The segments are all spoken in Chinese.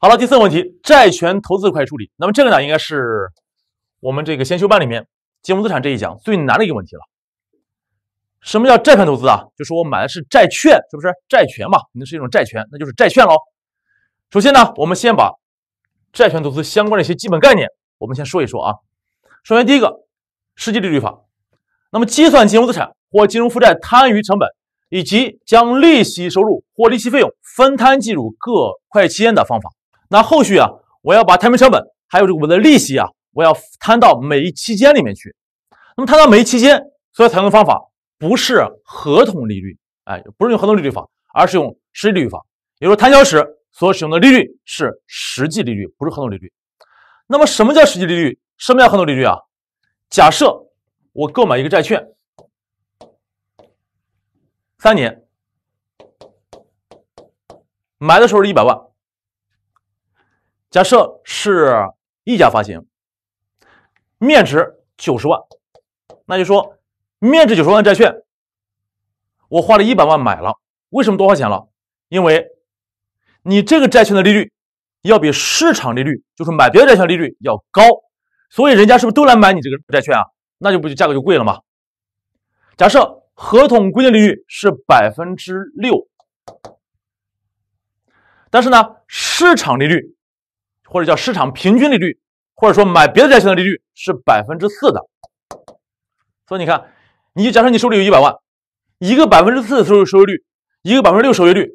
好了，第四个问题，债权投资会计处理。那么这个呢，应该是我们这个先修班里面金融资产这一讲最难的一个问题了。什么叫债权投资啊？就是我买的是债券，是不是债权嘛？那是一种债权，那就是债券喽。首先呢，我们先把债权投资相关的一些基本概念，我们先说一说啊。首先第一个，实际利率法。那么计算金融资产或金融负债摊余成本，以及将利息收入或利息费用分摊计入各会计期间的方法。那后续啊，我要把摊平成本，还有这个我的利息啊，我要摊到每一期间里面去。那么摊到每一期间，所采用的方法不是合同利率，哎，不是用合同利率法，而是用实际利率法。也就是摊销时所使用的利率是实际利率，不是合同利率。那么什么叫实际利率？什么叫合同利率啊？假设我购买一个债券，三年，买的时候是一百万。假设是一家发行，面值九十万，那就说面值九十万债券，我花了一百万买了，为什么多花钱了？因为你这个债券的利率要比市场利率，就是买别的债券利率要高，所以人家是不是都来买你这个债券啊？那就不就价格就贵了吗？假设合同规定利率是百分之六，但是呢，市场利率。或者叫市场平均利率，或者说买别的债券的利率是百分之四的，所以你看，你假设你手里有一百万，一个百分之四收收益率，一个百分之六收益率，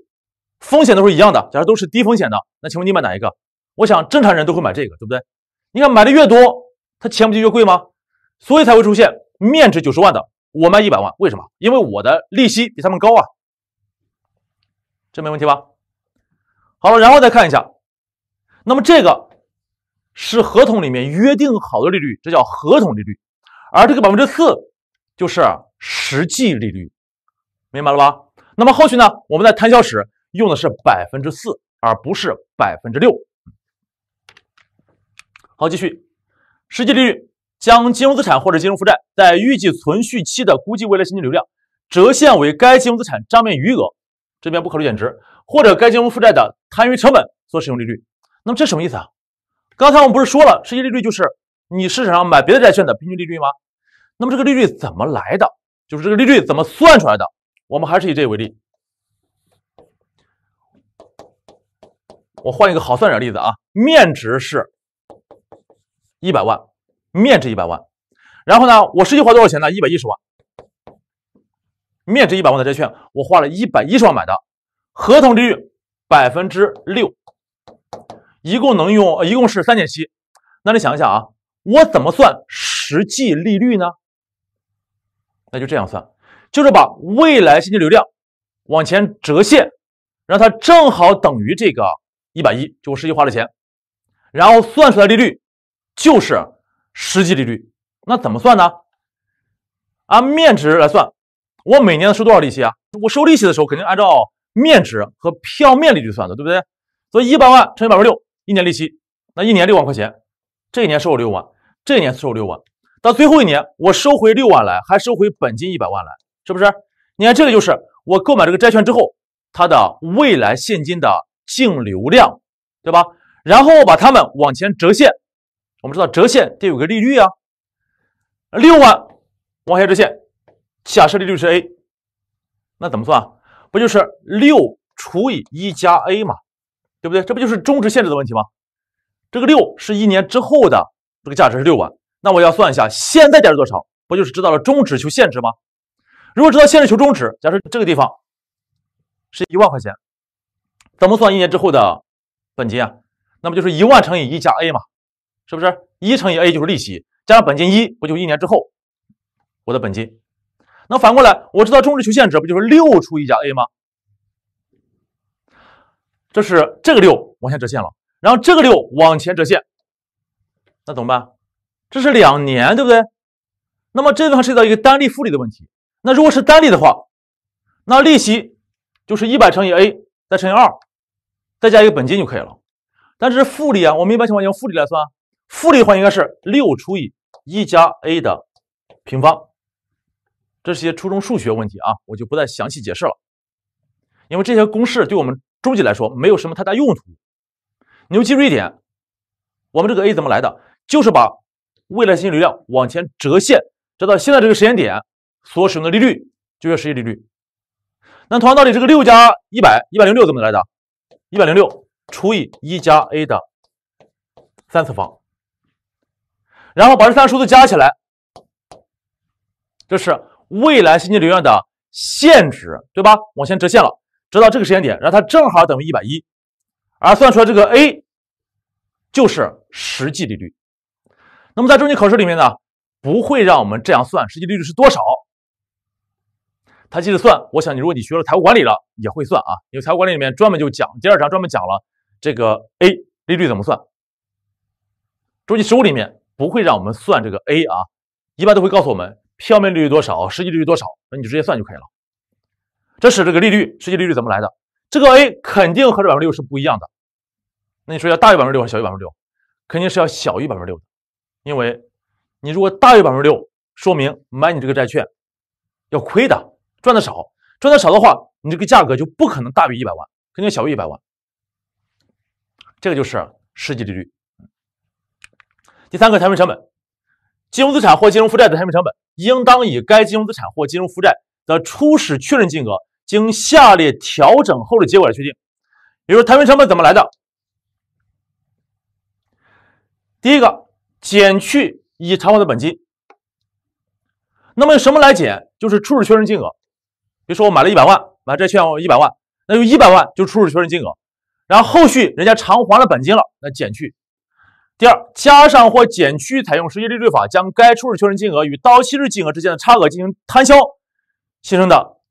风险都是一样的，假设都是低风险的，那请问你买哪一个？我想正常人都会买这个，对不对？你看买的越多，它钱不就越贵吗？所以才会出现面值九十万的，我卖一百万，为什么？因为我的利息比他们高啊，这没问题吧？好了，然后再看一下。那么这个是合同里面约定好的利率，这叫合同利率，而这个百分之四就是实际利率，明白了吧？那么后续呢，我们在摊销时用的是百分之四，而不是百分之六。好，继续，实际利率将金融资产或者金融负债在预计存续期的估计未来现金流量折现为该金融资产账面余额，这边不考虑减值，或者该金融负债的摊余成本所使用利率。那么这什么意思啊？刚才我们不是说了，实际利率就是你市场上买别的债券的平均利率吗？那么这个利率怎么来的？就是这个利率怎么算出来的？我们还是以这个为例，我换一个好算点例子啊，面值是一百万，面值一百万，然后呢，我实际花多少钱呢？一百一十万，面值一百万的债券，我花了一百一十万买的，合同利率百分之六。一共能用，一共是三点七。那你想一想啊，我怎么算实际利率呢？那就这样算，就是把未来现金流量往前折现，让它正好等于这个一百一，就我实际花的钱，然后算出来利率就是实际利率。那怎么算呢？按面值来算，我每年能收多少利息啊？我收利息的时候肯定按照面值和票面利率算的，对不对？所以一百万乘以百分之六。一年利息，那一年六万块钱，这一年收我六万，这一年收我六万，到最后一年我收回六万来，还收回本金一百万来，是不是？你看这个就是我购买这个债券之后，它的未来现金的净流量，对吧？然后我把它们往前折现，我们知道折现得有个利率啊。六万往下折现，假设利率是 a，那怎么算？不就是六除以一加 a 吗？对不对？这不就是终值限制的问题吗？这个六是一年之后的这个价值是六万，那我要算一下现在价值多少，不就是知道了终值求限值吗？如果知道限制求终值，假设这个地方是一万块钱，怎么算一年之后的本金啊？那么就是一万乘以一加 a 嘛，是不是？一乘以 a 就是利息，加上本金一，不就一年之后我的本金？那反过来，我知道终值求限值，不就是六除一加 a 吗？这是这个六往前折现了，然后这个六往前折现，那怎么办？这是两年，对不对？那么这个涉及到一个单利复利的问题。那如果是单利的话，那利息就是一百乘以 a 再乘以二，再加一个本金就可以了。但是复利啊，我们一般情况用复利来算，复利的话应该是六除以一加 a 的平方。这些初中数学问题啊，我就不再详细解释了，因为这些公式对我们。中级来说没有什么太大用途，你就记住一点，我们这个 a 怎么来的？就是把未来现金流量往前折现，折到现在这个时间点所使用的利率，就是实际利率。那同样道理，这个六加一百一百零六怎么来的？一百零六除以一加 a 的三次方，然后把这三个数字加起来，这是未来现金流量的现值，对吧？往前折现了。直到这个时间点，让它正好等于一百一，而算出来这个 A 就是实际利率。那么在中级考试里面呢，不会让我们这样算实际利率是多少。它即使算，我想你如果你学了财务管理了也会算啊，因为财务管理里面专门就讲第二章专门讲了这个 A 利率怎么算。中级实务里面不会让我们算这个 A 啊，一般都会告诉我们票面利率多少，实际利率多少，那你就直接算就可以了。这是这个利率实际利率怎么来的？这个 A 肯定和这百分之六是不一样的。那你说要大于百分之六还是小于百分之六？肯定是要小于百分之六的。因为你如果大于百分之六，说明买你这个债券要亏的，赚的少。赚的少的话，你这个价格就不可能大于一百万，肯定小于一百万。这个就是实际利率。第三个，摊分成本，金融资产或金融负债的摊分成本，应当以该金融资产或金融负债的初始确认金额。经下列调整后的结果来确定，比如摊余成本怎么来的？第一个，减去已偿还的本金。那么用什么来减？就是初始确认金额。比如说我买了一百万，买债券一百万，那就一百万就初始确认金额。然后后续人家偿还了本金了，那减去。第二，加上或减去采用实际利率法将该初始确认金额与到期日金额之间的差额进行摊销，形成的。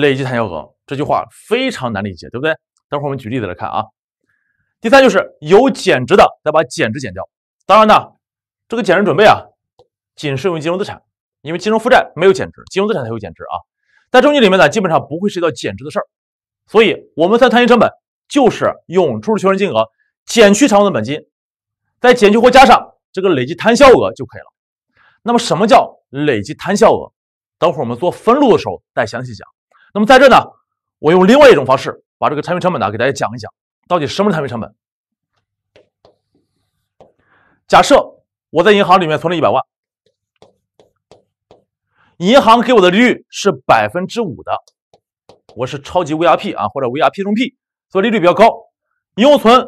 累计摊销额这句话非常难理解，对不对？等会儿我们举例子来看啊。第三就是有减值的，再把减值减掉。当然呢，这个减值准备啊，仅适用于金融资产，因为金融负债没有减值，金融资产才有减值啊。在中级里面呢，基本上不会涉及到减值的事儿，所以我们算摊余成本就是用初始确认金额减去偿还的本金，再减去或加上这个累计摊销额就可以了。那么什么叫累计摊销额？等会儿我们做分录的时候再详细讲。那么在这呢，我用另外一种方式把这个产品成本呢给大家讲一讲，到底什么产品成本？假设我在银行里面存了一百万，银行给我的利率是百分之五的，我是超级 VIP 啊或者 VIP 中 P，所以利率比较高。一共存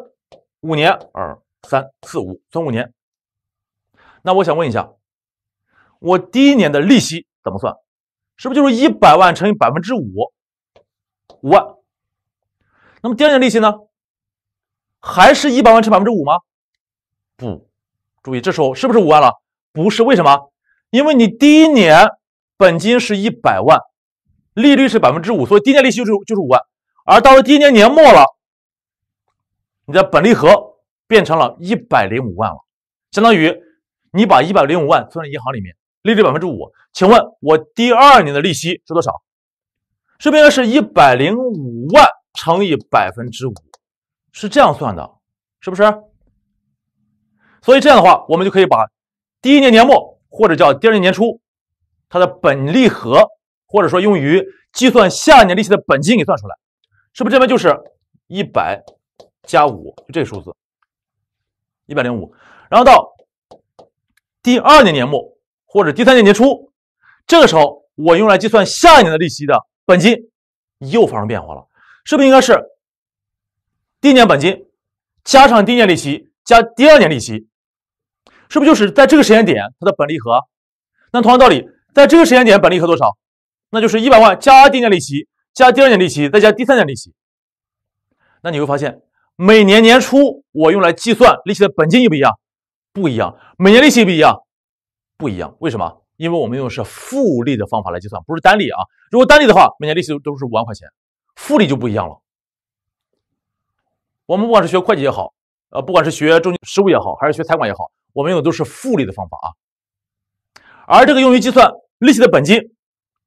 五年，二三四五，存五年。那我想问一下，我第一年的利息怎么算？是不是就是一百万乘以百分之五，五万？那么第二年利息呢？还是一百万乘百分之五吗？不，注意，这时候是不是五万了？不是，为什么？因为你第一年本金是一百万，利率是百分之五，所以第一年利息就是就是五万。而到了第一年年末了，你的本利和变成了一百零五万了，相当于你把一百零五万存银行里面。利率百分之五，请问我第二年的利息是多少？这边是一百零五万乘以百分之五，是这样算的，是不是？所以这样的话，我们就可以把第一年年末或者叫第二年年初它的本利和，或者说用于计算下年利息的本金给算出来，是不是？这边就是一百加五，就这个数字，一百零五。然后到第二年年末。或者第三年年初，这个时候我用来计算下一年的利息的本金又发生变化了，是不是应该是第一年本金加上第一年利息加第二年利息，是不是就是在这个时间点它的本利和？那同样道理，在这个时间点本利和多少？那就是一百万加第一年利息加第二年利息再加第三年利息。那你会发现，每年年初我用来计算利息的本金一不一样？不一样，每年利息一不一样？不一样，为什么？因为我们用的是复利的方法来计算，不是单利啊。如果单利的话，每年利息都是五万块钱，复利就不一样了。我们不管是学会计也好，呃，不管是学中级实务也好，还是学财管也好，我们用的都是复利的方法啊。而这个用于计算利息的本金，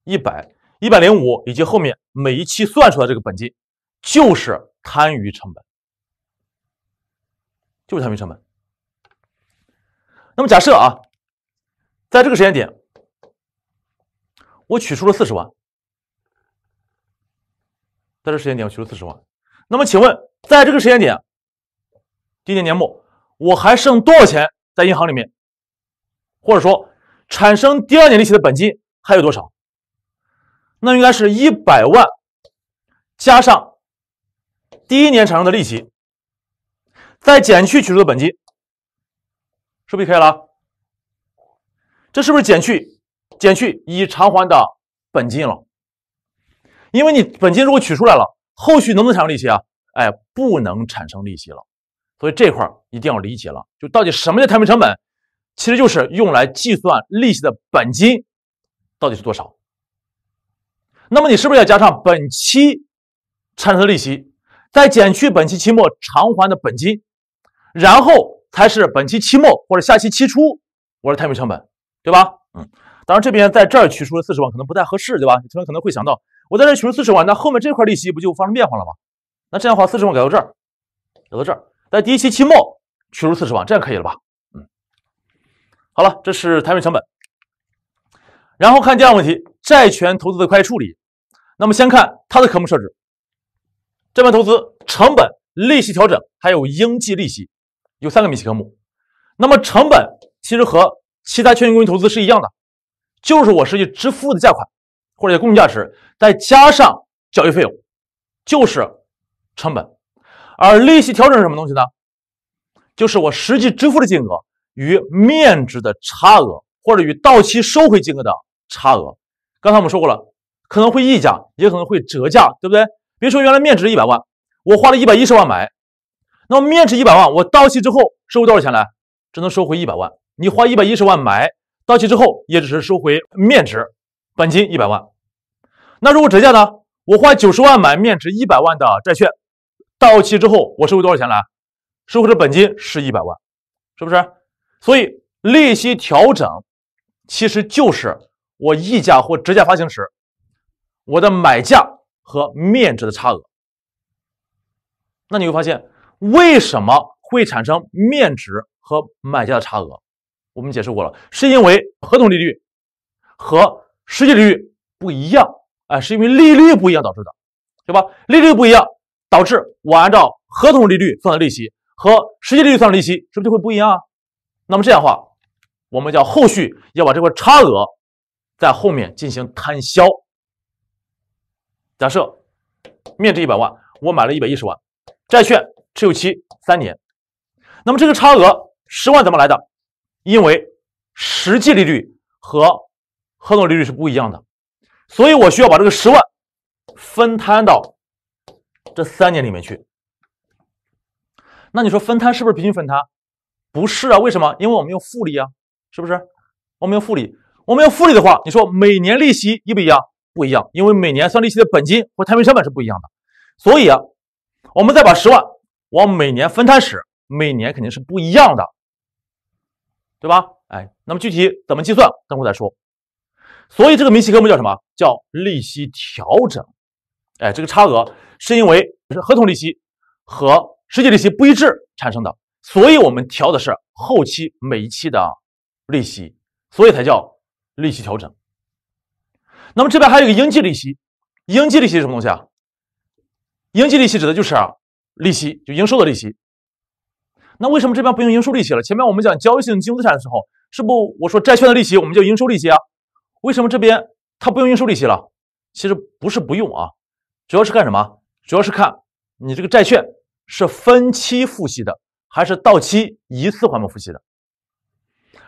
一百、一百零五以及后面每一期算出来这个本金，就是摊余成本，就是摊余成本。那么假设啊。在这个时间点，我取出了四十万。在这时间点，我取了四十万。那么，请问，在这个时间点，第一年年末，我还剩多少钱在银行里面？或者说，产生第二年利息的本金还有多少？那应该是一百万加上第一年产生的利息，再减去取出的本金，是不是可以了？这是不是减去减去已偿还的本金了？因为你本金如果取出来了，后续能不能产生利息啊？哎，不能产生利息了。所以这块一定要理解了，就到底什么叫摊平成本，其实就是用来计算利息的本金到底是多少。那么你是不是要加上本期产生的利息，再减去本期期末偿还的本金，然后才是本期期末或者下期期初我的摊平成本？对吧？嗯，当然这边在这儿取出了四十万，可能不太合适，对吧？你同学可能会想到，我在这儿取出四十万，那后面这块利息不就发生变化了吗？那这样的话，四十万改到这儿，改到这儿，在第一期期末取出四十万，这样可以了吧？嗯，好了，这是摊面成本。然后看第二个问题，债权投资的会计处理。那么先看它的科目设置，这边投资成本、利息调整还有应计利息有三个明细科目。那么成本其实和其他权益工具投资是一样的，就是我实际支付的价款，或者公允价值，再加上交易费用，就是成本。而利息调整是什么东西呢？就是我实际支付的金额与面值的差额，或者与到期收回金额的差额。刚才我们说过了，可能会溢价，也可能会折价，对不对？比如说原来面值一百万，我花了一百一十万买，那么面值一百万，我到期之后收回多少钱来？只能收回一百万。你花一百一十万买，到期之后也只是收回面值，本金一百万。那如果折价呢？我花九十万买面值一百万的债券，到期之后我收回多少钱来？收回的本金是一百万，是不是？所以利息调整其实就是我溢价或折价发行时，我的买价和面值的差额。那你会发现为什么会产生面值和买价的差额？我们解释过了，是因为合同利率和实际利率不一样啊，是因为利率不一样导致的，对吧？利率不一样导致我按照合同利率算的利息和实际利率算的利息是不是就会不一样啊？那么这样的话，我们叫后续要把这块差额在后面进行摊销。假设面值一百万，我买了一百一十万债券，持有期三年，那么这个差额十万怎么来的？因为实际利率和合同利率是不一样的，所以我需要把这个十万分摊到这三年里面去。那你说分摊是不是平均分摊？不是啊，为什么？因为我们用复利啊，是不是？我们用复利，我们用复利的话，你说每年利息一不一样？不一样，因为每年算利息的本金或摊平成本是不一样的。所以啊，我们再把十万往每年分摊时，每年肯定是不一样的。对吧？哎，那么具体怎么计算，等会再说。所以这个明细科目叫什么？叫利息调整。哎，这个差额是因为合同利息和实际利息不一致产生的，所以我们调的是后期每一期的利息，所以才叫利息调整。那么这边还有一个应计利息，应计利息是什么东西啊？应计利息指的就是利息，就应收的利息。那为什么这边不用应收利息了？前面我们讲交易性金融资产的时候，是不我说债券的利息我们就应收利息啊？为什么这边它不用应收利息了？其实不是不用啊，主要是干什么？主要是看你这个债券是分期付息的，还是到期一次还本付息的。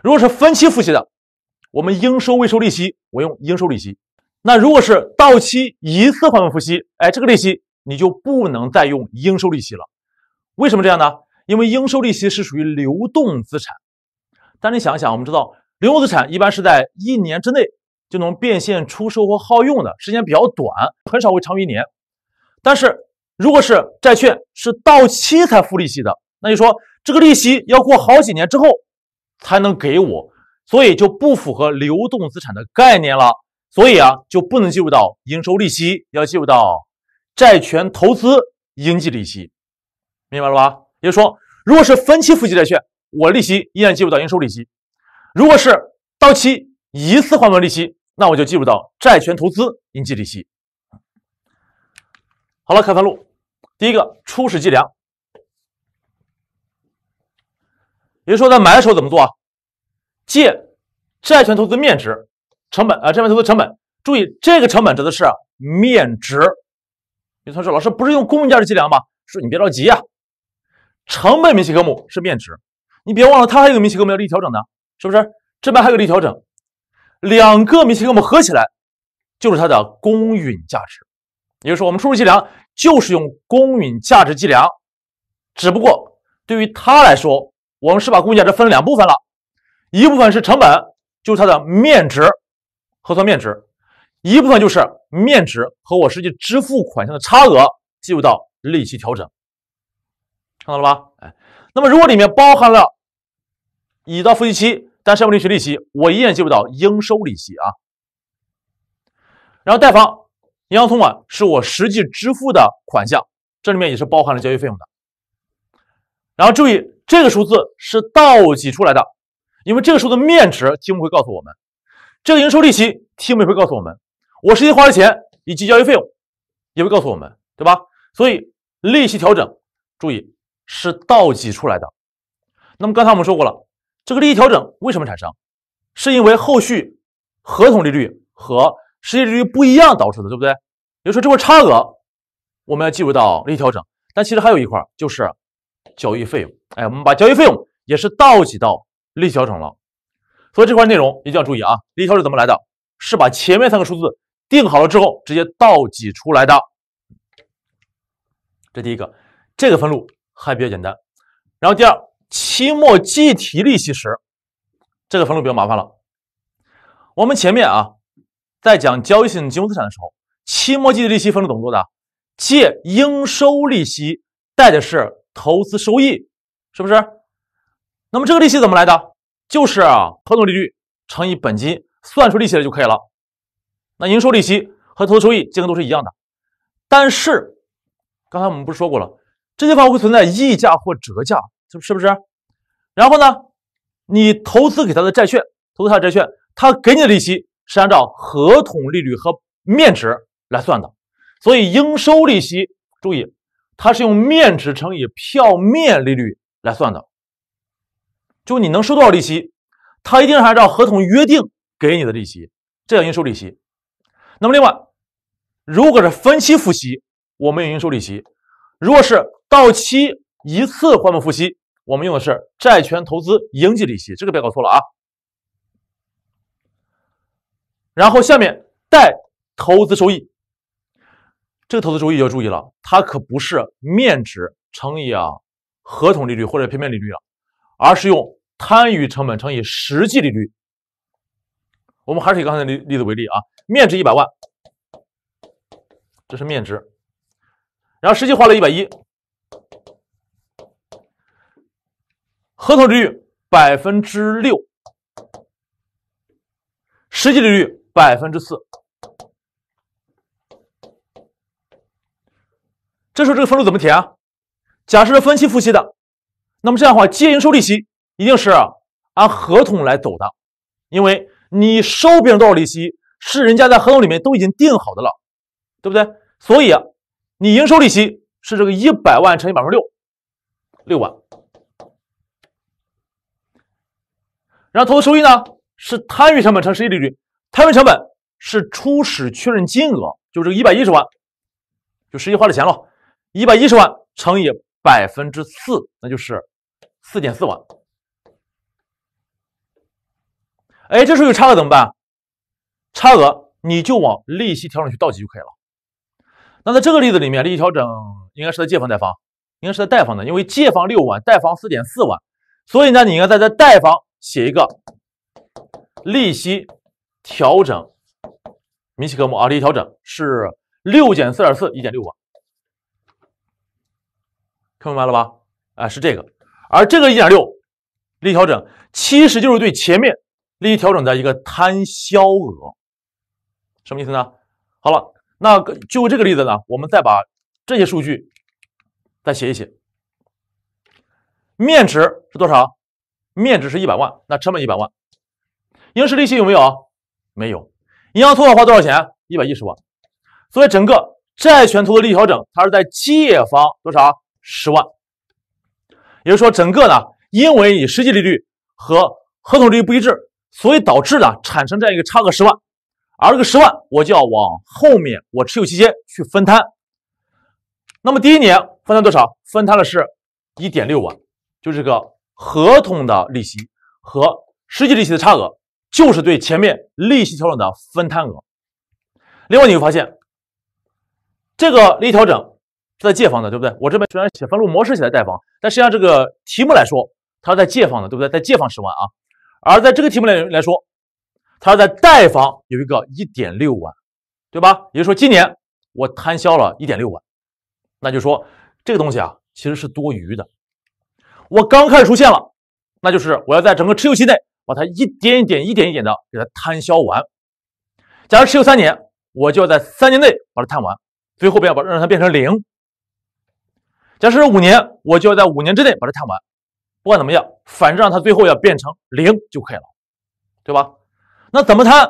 如果是分期付息的，我们应收未收利息，我用应收利息。那如果是到期一次还本付息，哎，这个利息你就不能再用应收利息了。为什么这样呢？因为应收利息是属于流动资产，但你想想，我们知道流动资产一般是在一年之内就能变现出售或耗用的，时间比较短，很少会长于一年。但是如果是债券是到期才付利息的，那你说这个利息要过好几年之后才能给我，所以就不符合流动资产的概念了，所以啊就不能计入到应收利息，要计入到债权投资应计利息，明白了吧？也就是说，如果是分期付息债券，我利息依然计入到应收利息；如果是到期一次还本利息，那我就计入到债权投资应计利息。好了，看三路，第一个初始计量，也就是说，在买的时候怎么做啊？借债权投资面值成本啊，债权投资成本。注意，这个成本指的是面值。有同学说，老师不是用公允价值计量吗？说你别着急啊。成本明细科目是面值，你别忘了它还有个明细科目叫利调整的，是不是？这边还有利息调整，两个明细科目合起来就是它的公允价值，也就是说我们收入计量就是用公允价值计量，只不过对于它来说，我们是把公允价值分了两部分了，一部分是成本，就是它的面值，核算面值，一部分就是面值和我实际支付款项的差额计入到利息调整。看到了吧？哎，那么如果里面包含了已到付息期但尚未领取利息，我依然记不到应收利息啊。然后贷方银行存款是我实际支付的款项，这里面也是包含了交易费用的。然后注意这个数字是倒挤出来的，因为这个数字面值题目会告诉我们，这个应收利息题目也会告诉我们，我实际花的钱以及交易费用也会告诉我们，对吧？所以利息调整，注意。是倒挤出来的。那么刚才我们说过了，这个利益调整为什么产生？是因为后续合同利率和实际利率不一样导致的，对不对？也就说这块差额我们要计入到利益调整。但其实还有一块就是交易费用，哎，我们把交易费用也是倒挤到利益调整了。所以这块内容一定要注意啊，利益调整怎么来的？是把前面三个数字定好了之后直接倒挤出来的。这第一个，这个分录。还比较简单，然后第二，期末计提利息时，这个分录比较麻烦了。我们前面啊，在讲交易性金融资产的时候，期末计提利息分录怎么做的？借应收利息，贷的是投资收益，是不是？那么这个利息怎么来的？就是合同利率乘以本金，算出利息来就可以了。那应收利息和投资收益金额都是一样的，但是刚才我们不是说过了？这些房会存在溢价或折价，是不是？然后呢，你投资给他的债券，投资他的债券，他给你的利息是按照合同利率和面值来算的，所以应收利息，注意，它是用面值乘以票面利率来算的，就你能收多少利息，他一定是按照合同约定给你的利息，这叫应收利息。那么另外，如果是分期付息，我们有应收利息。如果是到期一次还本付息，我们用的是债权投资应计利息，这个别搞错了啊。然后下面贷投资收益，这个投资收益要注意了，它可不是面值乘以啊合同利率或者片面利率了，而是用摊余成本乘以实际利率。我们还是以刚才的例子为例啊，面值一百万，这是面值。然后实际花了110，合同利率百分之六，实际利率百分之四。这时候这个分数怎么填啊？假设是分期付息的，那么这样的话，借应收利息一定是按合同来走的，因为你收别人多少利息是人家在合同里面都已经定好的了，对不对？所以啊。你应收利息是这个一百万乘以百分之六，六万。然后投资收益呢是摊余成本乘实际利率，摊余成本是初始确认金额，就是这个一百一十万，就实际花的钱了，一百一十万乘以百分之四，那就是四点四万。哎，这时候有差额怎么办？差额你就往利息调整去倒计就可以了。那在这个例子里面，利息调整应该是在借方、贷方，应该是在贷方的，因为借方六万，贷方四点四万，所以呢，你应该在在贷方写一个利息调整明细科目啊，利息调整是六减四点四，一点六万，看明白了吧？啊，是这个，而这个一点六，利息调整其实就是对前面利息调整的一个摊销额，什么意思呢？好了。那就这个例子呢，我们再把这些数据再写一写。面值是多少？面值是一百万，那成本一百万。应计利息有没有？没有。银行存款花多少钱？一百一十万。所以整个债权投资利益调整，它是在借方多少？十万。也就是说，整个呢，因为你实际利率和合同利率不一致，所以导致呢产生这样一个差额十万。而这个十万，我就要往后面我持有期间去分摊。那么第一年分摊多少？分摊的是1.6万，就是个合同的利息和实际利息的差额，就是对前面利息调整的分摊额。另外你会发现，这个利息调整是在借方的，对不对？我这边虽然写分录模式写在贷方，但实际上这个题目来说，它是在借方的，对不对？在借方十万啊。而在这个题目来来说。它在贷方有一个一点六万，对吧？也就是说，今年我摊销了一点六万，那就说这个东西啊其实是多余的。我刚开始出现了，那就是我要在整个持有期内把它一点一点、一点一点的给它摊销完。假如持有三年，我就要在三年内把它摊完，最后不要把让它变成零。假设五年，我就要在五年之内把它摊完。不管怎么样，反正让它最后要变成零就可以了，对吧？那怎么摊？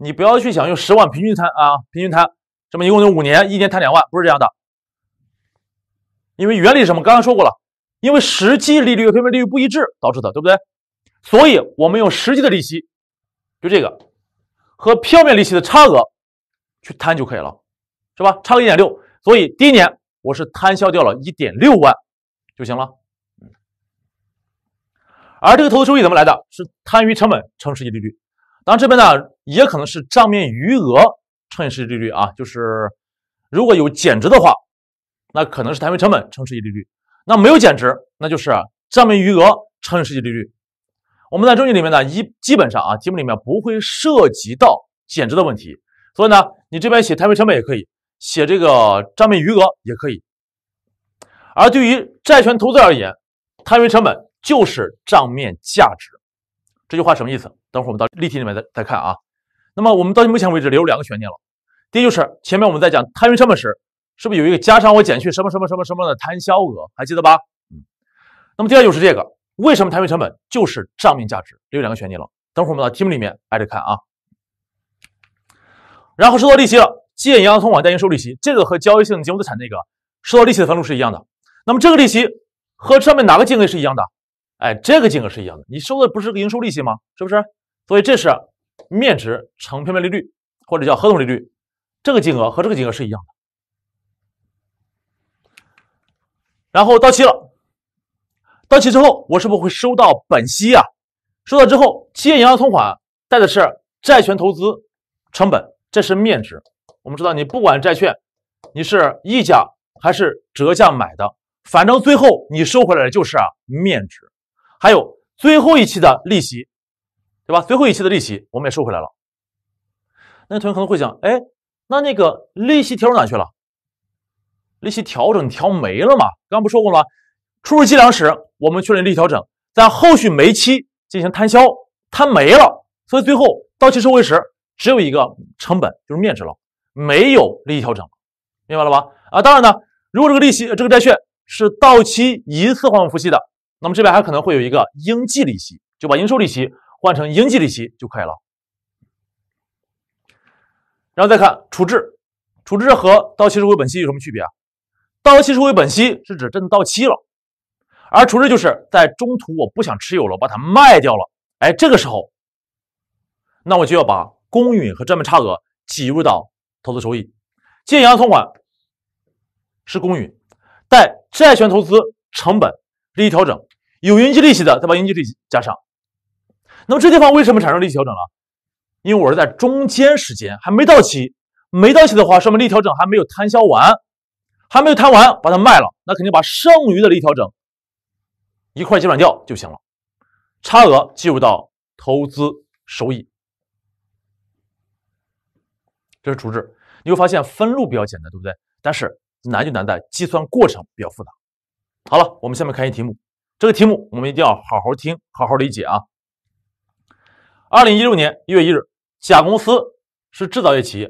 你不要去想用十万平均摊啊，平均摊，这么一共就五年，一年摊两万，不是这样的。因为原理是什么？刚刚说过了，因为实际利率和票面利率不一致导致的，对不对？所以我们用实际的利息，就这个和票面利息的差额去摊就可以了，是吧？差个一点六，所以第一年我是摊销掉了1.6万就行了。而这个投资收益怎么来的？是摊余成本乘实际利率。当然，这边呢也可能是账面余额乘以实际利率啊，就是如果有减值的话，那可能是摊余成本乘实际利率；那没有减值，那就是账面余额乘以实际利率。我们在中级里面呢，一基本上啊，题目里面不会涉及到减值的问题，所以呢，你这边写摊余成本也可以，写这个账面余额也可以。而对于债权投资而言，摊余成本。就是账面价值，这句话什么意思？等会儿我们到例题里面再再看啊。那么我们到目前为止留两个悬念了，第一就是前面我们在讲摊余成本时，是不是有一个加上或减去什么什么什么什么的摊销额？还记得吧？嗯。那么第二就是这个，为什么摊余成本就是账面价值？留两个悬念了。等会儿我们到题目里面挨着看啊。然后收到利息了，借银行存款，贷应收利息。这个和交易性金融资产那个收到利息的分录是一样的。那么这个利息和上面哪个金额是一样的？哎，这个金额是一样的。你收的不是个应收利息吗？是不是？所以这是面值乘票面利率，或者叫合同利率，这个金额和这个金额是一样的。然后到期了，到期之后我是不是会收到本息啊？收到之后，借银行存款贷的是债权投资成本，这是面值。我们知道，你不管债券你是溢价还是折价买的，反正最后你收回来的就是啊面值。还有最后一期的利息，对吧？最后一期的利息我们也收回来了。那同学可能会讲，哎，那那个利息调整哪去了？利息调整调没了嘛？刚刚不说过吗？初始计量时我们确认利息调整，在后续每期进行摊销，摊没了，所以最后到期收回时只有一个成本，就是面值了，没有利息调整，明白了吧？啊，当然呢，如果这个利息这个债券是到期一次还本付息的。那么这边还可能会有一个应计利息，就把应收利息换成应计利息就可以了。然后再看处置，处置和到期收回本息有什么区别啊？到期收回本息是指真的到期了，而处置就是在中途我不想持有，了把它卖掉了。哎，这个时候，那我就要把公允和账面差额计入到投资收益。借银行存款是公允，但债权投资成本、利益调整。有应计利息的，再把应计利息加上。那么这地方为什么产生利息调整了？因为我是在中间时间还没到期，没到期的话，说明利息调整还没有摊销完，还没有摊完，把它卖了，那肯定把剩余的利息调整一块结转掉就行了，差额计入到投资收益。这是处置，你会发现分录比较简单，对不对？但是难就难在计算过程比较复杂。好了，我们下面看一题目。这个题目我们一定要好好听，好好理解啊。二零一六年一月一日，甲公司是制造业企业，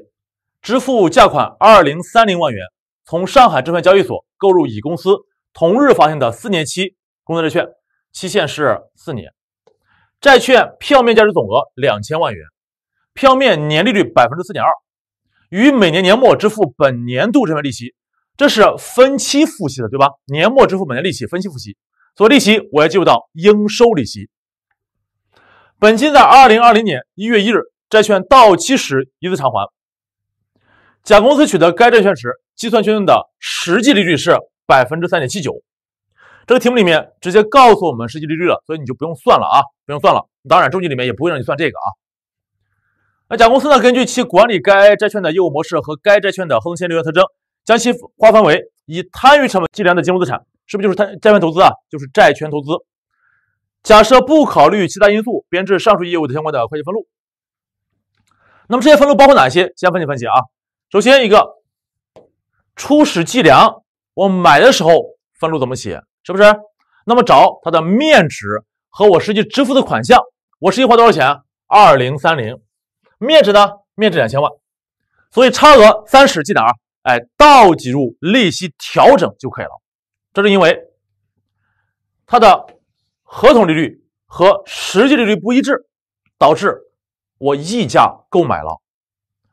支付价款二零三零万元，从上海证券交易所购入乙公司同日发行的四年期公司债券，期限是四年，债券票面价值总额两千万元，票面年利率百分之四点二，于每年年末支付本年度这份利息，这是分期付息的，对吧？年末支付本年利息，分期付息。所利息我要计入到应收利息，本金在二零二零年一月一日债券到期时一次偿还。甲公司取得该债券时计算确认的实际利率是百分之三点七九。这个题目里面直接告诉我们实际利率了，所以你就不用算了啊，不用算了。当然，中级里面也不会让你算这个啊。那甲公司呢，根据其管理该债券的业务模式和该债券的风险、流变特征。将其划分为以摊余成本计量的金融资产，是不是就是摊债券投资啊？就是债权投资。假设不考虑其他因素，编制上述业务的相关的会计分录。那么这些分录包括哪些？先分析分析啊。首先一个，初始计量，我买的时候分录怎么写？是不是？那么找它的面值和我实际支付的款项，我实际花多少钱？二零三零，面值呢？面值两千万，所以差额三十记哪儿？哎，倒计入利息调整就可以了。这是因为它的合同利率和实际利率不一致，导致我溢价购买了，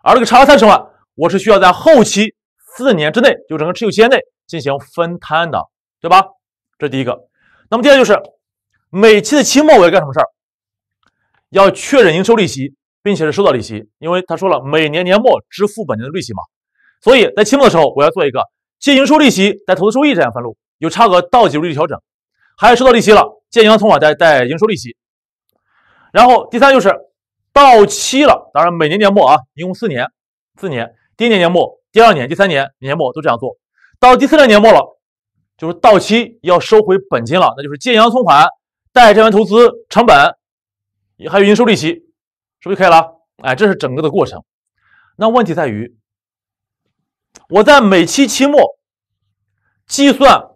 而这个差额三十万，我是需要在后期四年之内，就整个持有期内进行分摊的，对吧？这是第一个。那么第二就是每期的期末我要干什么事儿？要确认应收利息，并且是收到利息，因为他说了每年年末支付本年的利息嘛。所以在期末的时候，我要做一个借应收利息，贷投资收益这样分录，有差额到期入息调整，还有收到利息了，借银行存款，贷贷应收利息。然后第三就是到期了，当然每年年末啊，一共四年，四年，第一年年末、第二年、第三年年末都这样做，到第四年年末了，就是到期要收回本金了，那就是借银行存款，贷债权投资成本，还有应收利息，是不是就可以了？哎，这是整个的过程。那问题在于。我在每期期末计算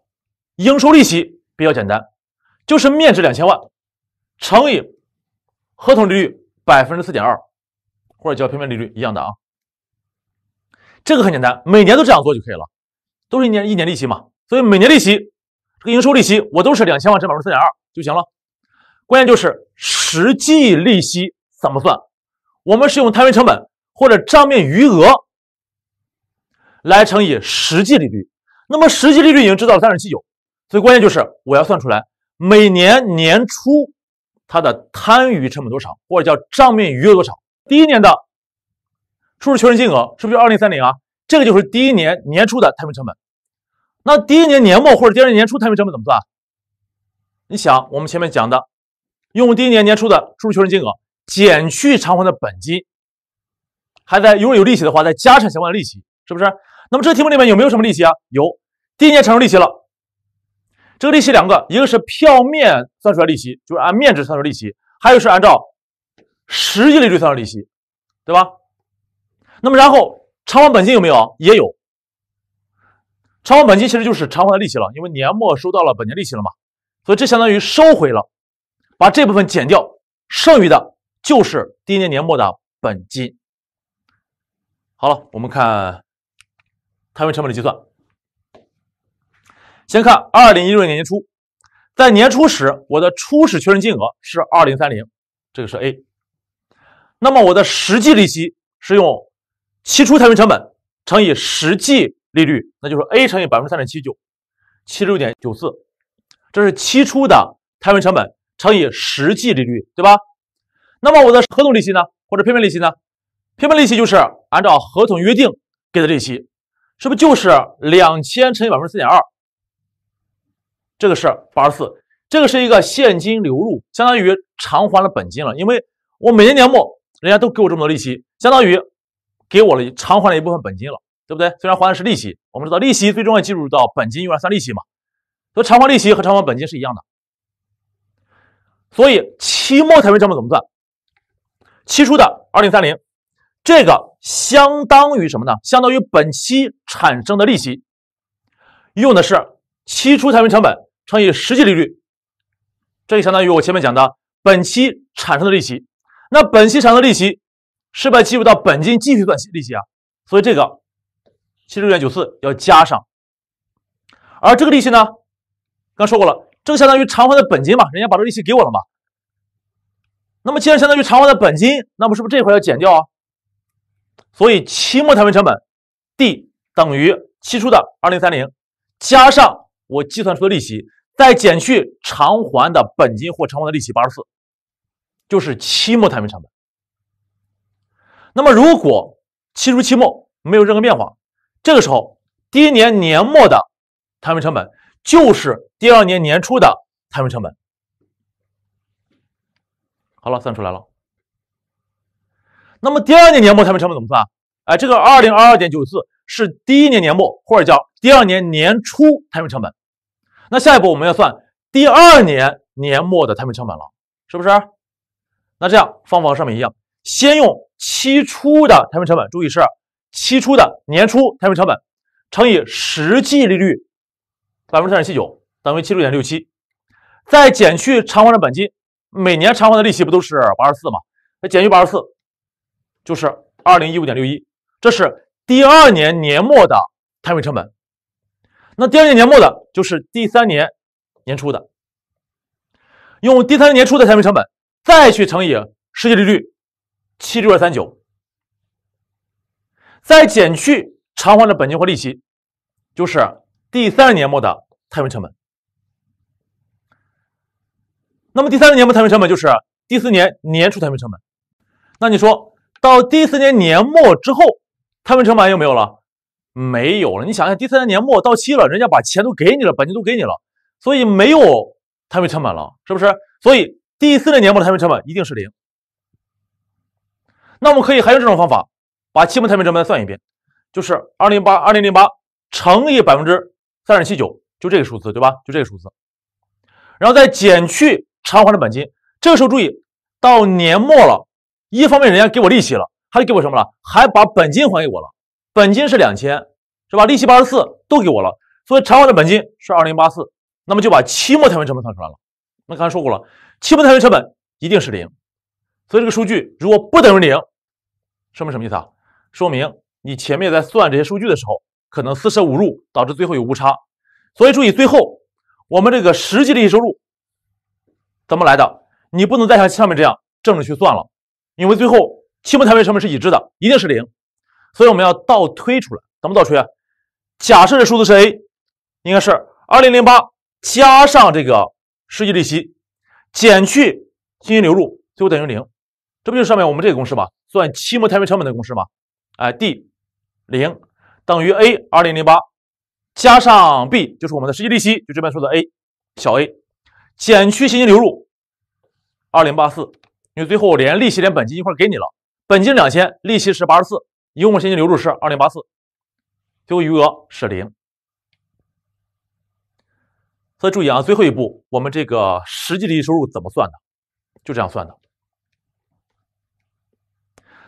应收利息比较简单，就是面值两千万乘以合同利率百分之四点二，或者叫平面利率一样的啊。这个很简单，每年都这样做就可以了，都是一年一年利息嘛。所以每年利息这个应收利息我都是两千万乘百分之四点二就行了。关键就是实际利息怎么算，我们是用摊位成本或者账面余额。来乘以实际利率，那么实际利率已经知道了三点七九，所以关键就是我要算出来每年年初它的摊余成本多少，或者叫账面余额多少。第一年的初始确认金额是不是就二零三零啊？这个就是第一年年初的摊余成本。那第一年年末或者第二年年初摊余成本怎么算？你想，我们前面讲的，用第一年年初的初始确认金额减去偿还的本金，还在如果有利息的话，再加上相关的利息，是不是？那么这个题目里面有没有什么利息啊？有，第一年产生利息了，这个利息两个，一个是票面算出来利息，就是按面值算出利息，还有是按照实际利率算出利息，对吧？那么然后偿还本金有没有？也有，偿还本金其实就是偿还的利息了，因为年末收到了本金利息了嘛，所以这相当于收回了，把这部分减掉，剩余的就是第一年年末的本金。好了，我们看。摊余成本的计算，先看二零一六年年初，在年初时，我的初始确认金额是二零三零，这个是 A。那么我的实际利息是用期初摊余成本乘以实际利率，那就是 A 乘以百分之三点七九，七六点九四，这是期初的摊余成本乘以实际利率，对吧？那么我的合同利息呢，或者票面利息呢？票面利息就是按照合同约定给的利息。是不是就是两千乘以百分之四点二？这个是八十四，这个是一个现金流入，相当于偿还了本金了。因为我每年年末人家都给我这么多利息，相当于给我了偿还了一部分本金了，对不对？虽然还的是利息，我们知道利息最终要计入到本金用来算利息嘛，所以偿还利息和偿还本金是一样的。所以期末财务账目怎么算？期初的二零三零。这个相当于什么呢？相当于本期产生的利息，用的是期初财务成本乘以实际利率，这就相当于我前面讲的本期产生的利息。那本期产生的利息是不是计入到本金继续算息利息啊？所以这个七十六点九四要加上，而这个利息呢，刚说过了，这个相当于偿还的本金嘛，人家把这个利息给我了嘛。那么既然相当于偿还的本金，那么是不是这块要减掉啊？所以期末摊位成本 D 等于期初的二零三零加上我计算出的利息，再减去偿还的本金或偿还的利息八十四，就是期末摊位成本。那么如果期初期末没有任何变化，这个时候第一年年末的摊位成本就是第二年年初的摊位成本。好了，算出来了。那么第二年年末摊品成本怎么算哎，这个二零二二点九四是第一年年末，或者叫第二年年初摊品成本。那下一步我们要算第二年年末的摊品成本了，是不是？那这样方法和上面一样，先用期初的摊品成本，注意是期初的年初摊品成本乘以实际利率百分之三点七九，等于七6六点六七，再减去偿还的本金，每年偿还的利息不都是八十四嘛？那减去八十四。就是二零一五点六一，这是第二年年末的摊位成本。那第二年年末的，就是第三年年初的。用第三年年初的摊位成本，再去乘以实际利率七六二三九，再减去偿还的本金或利息，就是第三年末的摊位成本。那么第三年末摊位成本，就是第四年年初摊位成本。那你说？到第四年年末之后，摊位成本有没有了？没有了。你想一下，第四年年末到期了，人家把钱都给你了，本金都给你了，所以没有摊位成本了，是不是？所以第四年年末的摊位成本一定是零。那我们可以还用这种方法，把期末摊位成本算一遍，就是二零八二零零八乘以百分之三点七九，就这个数字对吧？就这个数字，然后再减去偿还的本金。这个时候注意，到年末了。一方面人家给我利息了，还给我什么了？还把本金还给我了。本金是两千，是吧？利息八十四都给我了，所以偿还的本金是二零八四。那么就把期末摊余成本算出来了。那刚才说过了，期末摊余成本一定是零，所以这个数据如果不等于零，说明什么意思啊？说明你前面在算这些数据的时候，可能四舍五入导致最后有误差。所以注意，最后我们这个实际利息收入怎么来的？你不能再像上面这样正着去算了。因为最后期末摊位成本是已知的，一定是零，所以我们要倒推出来，怎么倒推啊？假设这数字是 a，应该是二零零八加上这个实际利息，减去现金流入，最后等于零，这不就是上面我们这个公式吗？算期末摊位成本的公式吗？哎，D 零等于 a 二零零八加上 b 就是我们的实际利息，就这边说的 a 小 a 减去现金流入二零八四。因为最后连利息连本金一块给你了，本金两千，利息是八十四，一共现金流入是二零八四，最后余额是零。所以注意啊，最后一步我们这个实际利息收入怎么算的？就这样算的。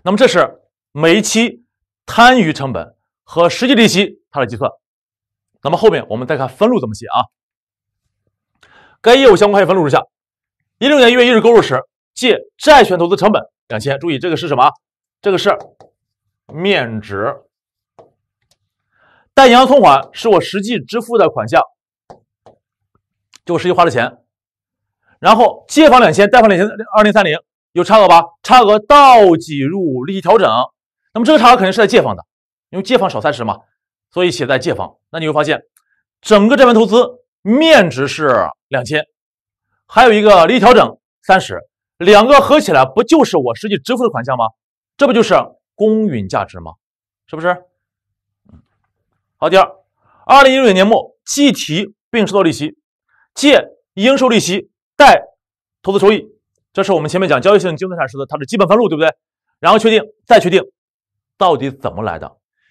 那么这是每一期摊余成本和实际利息它的计算。那么后面我们再看分录怎么写啊？该业务相关会计分录如下：一六年一月一日购入时。借债权投资成本两千，注意这个是什么？这个是面值。贷银行存款是我实际支付的款项，就我实际花的钱。然后借方两千，贷方两千二零三零，有差额吧？差额倒挤入利息调整。那么这个差额肯定是在借方的，因为借方少三十嘛，所以写在借方。那你会发现，整个债权投资面值是两千，还有一个利息调整三十。两个合起来不就是我实际支付的款项吗？这不就是公允价值吗？是不是？好，第二，二零一六年末计提并收到利息，借应收利息，贷投资收益。这是我们前面讲交易性净资产时的它的基本分录，对不对？然后确定再确定，到底怎么来的？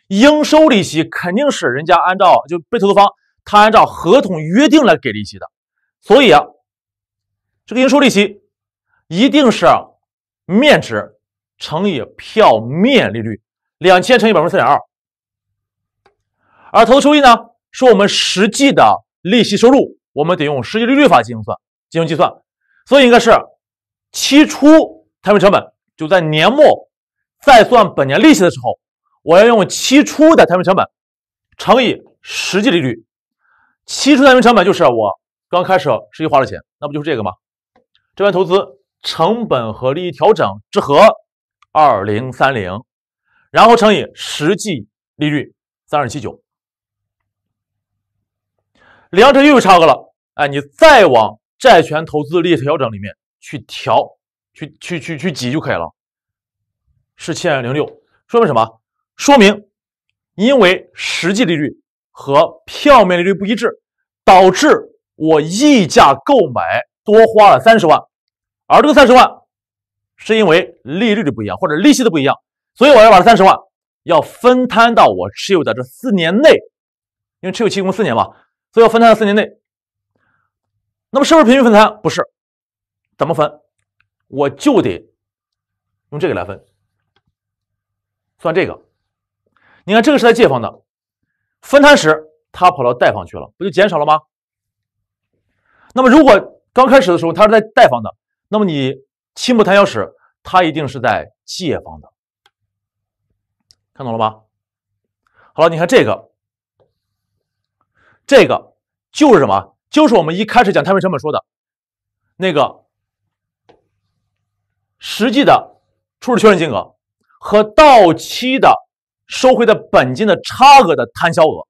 应收利息肯定是人家按照就被投资方他按照合同约定来给利息的，所以啊，这个应收利息。一定是面值乘以票面利率，两千乘以百分之四点二。而投资收益呢，是我们实际的利息收入，我们得用实际利率法进行算进行计算。所以应该是期初摊余成本就在年末再算本年利息的时候，我要用期初的摊余成本乘以实际利率。期初摊余成本就是我刚开始实际花的钱，那不就是这个吗？这边投资。成本和利益调整之和，二零三零，然后乘以实际利率三二七九，两者又有差额了。哎，你再往债权投资利益调整里面去调，去去去去挤就可以了，是七点零六。说明什么？说明因为实际利率和票面利率不一致，导致我溢价购买多花了三十万。而这个三十万，是因为利率的不一样或者利息的不一样，所以我要把这三十万要分摊到我持有的这四年内，因为持有期一共四年嘛，所以要分摊到四年内。那么是不是平均分摊？不是，怎么分？我就得用这个来分，算这个。你看这个是在借方的，分摊时他跑到贷方去了，不就减少了吗？那么如果刚开始的时候他是在贷方的？那么你期末摊销时，它一定是在借方的，看懂了吗？好了，你看这个，这个就是什么？就是我们一开始讲摊余成本说的那个实际的初始确认金额和到期的收回的本金的差额的摊销额，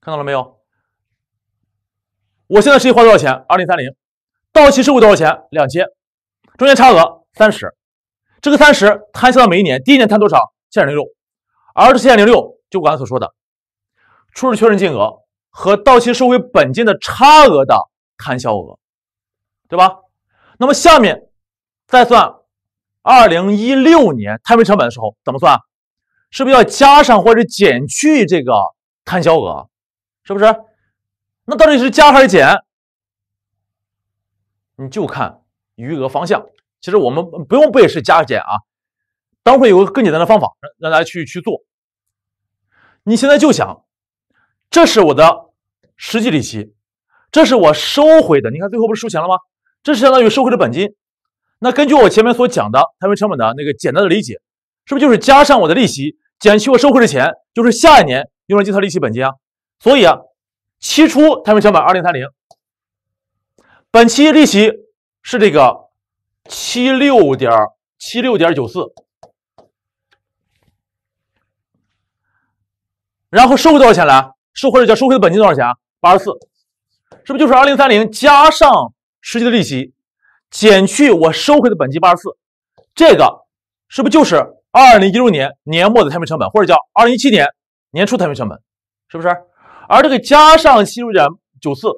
看到了没有？我现在实际花多少钱？二零三零。到期收回多少钱？两千，中间差额三十，这个三十摊销到每一年，第一年摊多少？七点零六，而这七点零六就我刚才所说的初始确认金额和到期收回本金的差额的摊销额，对吧？那么下面再算二零一六年摊位成本的时候怎么算？是不是要加上或者减去这个摊销额？是不是？那到底是加还是减？你就看余额方向，其实我们不用背式加减啊，等会有个更简单的方法让让大家去去做。你现在就想，这是我的实际利息，这是我收回的，你看最后不是收钱了吗？这是相当于收回的本金。那根据我前面所讲的摊位成本的那个简单的理解，是不是就是加上我的利息，减去我收回的钱，就是下一年用来计算利息本金啊？所以啊，期初摊位成本二零三零。本期利息是这个七六点七六点九四，然后收回多少钱来？收回或者叫收回的本金多少钱八十四，是不是就是二零三零加上实际的利息，减去我收回的本金八十四，这个是不是就是二零一六年年末的摊平成本，或者叫二零一七年年初摊平成本，是不是？而这个加上七六点九四，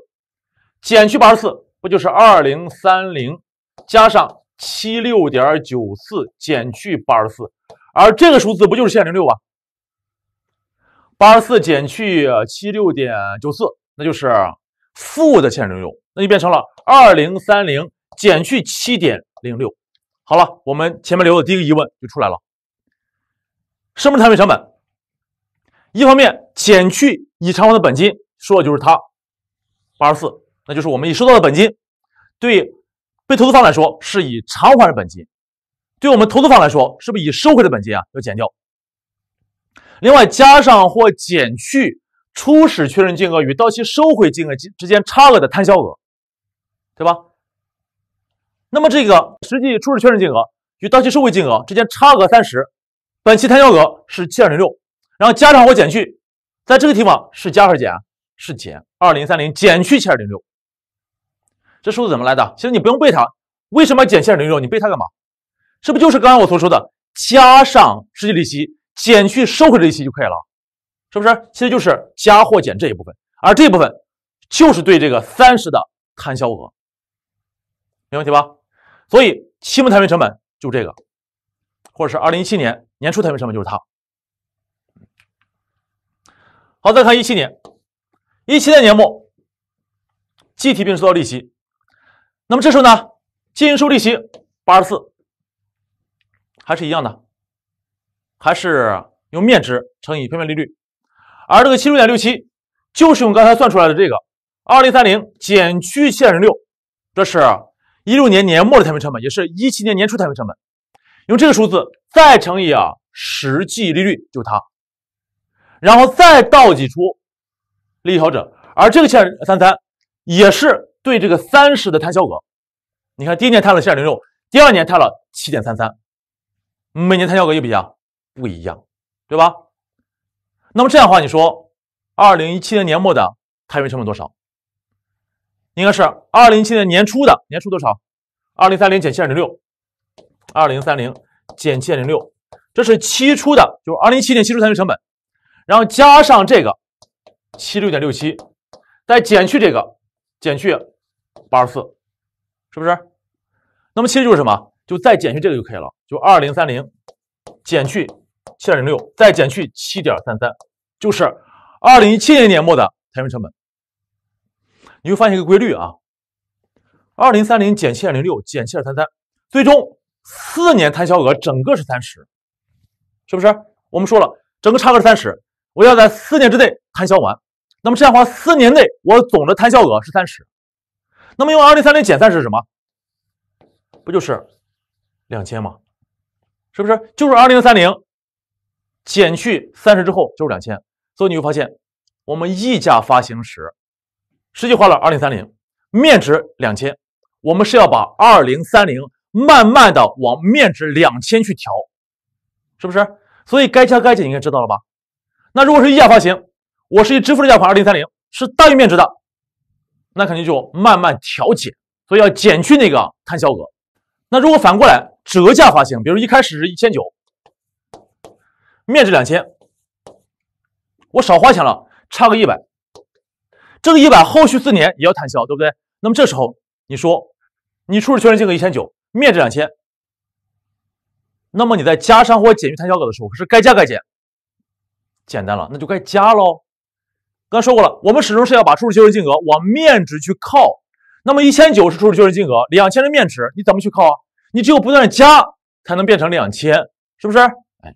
减去八十四。不就是二零三零加上七六点九四减去八十四，而这个数字不就是欠零六吗？八十四减去七六点九四，那就是负的欠零六，那就变成了二零三零减去七点零六。好了，我们前面留的第一个疑问就出来了：什么产品成本？一方面减去已偿还的本金，说的就是它八十四。那就是我们已收到的本金，对被投资方来说是以偿还的本金，对我们投资方来说是不是已收回的本金啊？要减掉。另外加上或减去初始确认金额与到期收回金额之之间差额的摊销额，对吧？那么这个实际初始确认金额与到期收回金额之间差额三十，本期摊销额是七点零六，然后加上或减去，在这个地方是加还是减？是减二零三零减去七点零六。这数字怎么来的？其实你不用背它，为什么要减七点零六？你背它干嘛？是不是就是刚刚我所说的，加上实际利息，减去收回利息就可以了？是不是？其实就是加或减这一部分，而这一部分就是对这个三十的摊销额，没问题吧？所以期末摊余成本就这个，或者是二零一七年年初摊余成本就是它。好，再看一七年，一七年年末计提并收到利息。那么这时候呢，净营收利息八十四，还是一样的，还是用面值乘以票面利率，而这个七六点六七就是用刚才算出来的这个二零三零减去七二六，这是一六年年末的摊平成本，也是一七年年初摊平成本，用这个数字再乘以啊实际利率就是它，然后再倒挤出利益调整，而这个七二三三也是。对这个三十的摊销额，你看第一年摊了七点零六，第二年摊了七点三三，每年摊销额一不一样，不一样，对吧？那么这样的话，你说二零一七年年末的摊位成本多少？应该是二零一七年年初的年初多少？二零三零减七点零六，二零三零减七点零六，这是期初的，就是二零一七年期初摊位成本，然后加上这个七六点六七，再减去这个。减去八十四，是不是？那么其实就是什么？就再减去这个就可以了，就二零三零减去七点零六，再减去七点三三，就是二零一七年年末的财源成本。你会发现一个规律啊，二零三零减七点零六减七点三三，最终四年摊销额整个是三十，是不是？我们说了，整个差额是三十，我要在四年之内摊销完。那么这样的话，四年内我总的摊销额是三十，那么用二零三零减三十是什么？不就是两千吗？是不是？就是二零三零减去三十之后就是两千。所以你会发现，我们溢价发行时，实际花了二零三零，面值两千，我们是要把二零三零慢慢的往面值两千去调，是不是？所以该加该减应该知道了吧？那如果是溢价发行？我是一支付的价款二零三零是大于面值的，那肯定就慢慢调减，所以要减去那个摊销额。那如果反过来折价发行，比如一开始是一千九，面值两千，我少花钱了，差个一百，这个一百后续四年也要摊销，对不对？那么这时候你说你初始确认金额一千九，面值两千，那么你在加上或减去摊销额的时候，是该加该减，简单了，那就该加喽。刚说过了，我们始终是要把初始确认金额往面值去靠。那么一千九是初始确认金额，两千是面值，你怎么去靠啊？你只有不断的加才能变成两千，是不是？哎，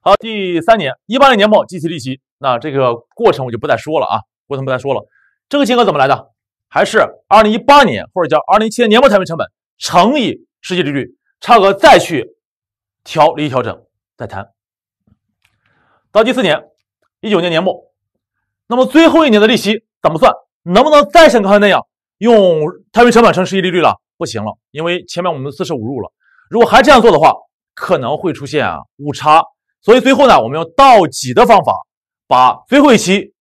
好，第三年一八年年末计提利息，那这个过程我就不再说了啊，过程不再说了。这个金额怎么来的？还是二零一八年或者叫二零一七年年末产品成本乘以实际利率差额，再去调利息调整，再谈。到第四年，一九年年末，那么最后一年的利息怎么算？能不能再像刚才那样用摊余成本乘实际利率了？不行了，因为前面我们四舍五入了，如果还这样做的话，可能会出现啊误差。所以最后呢，我们用倒挤的方法，把最后一期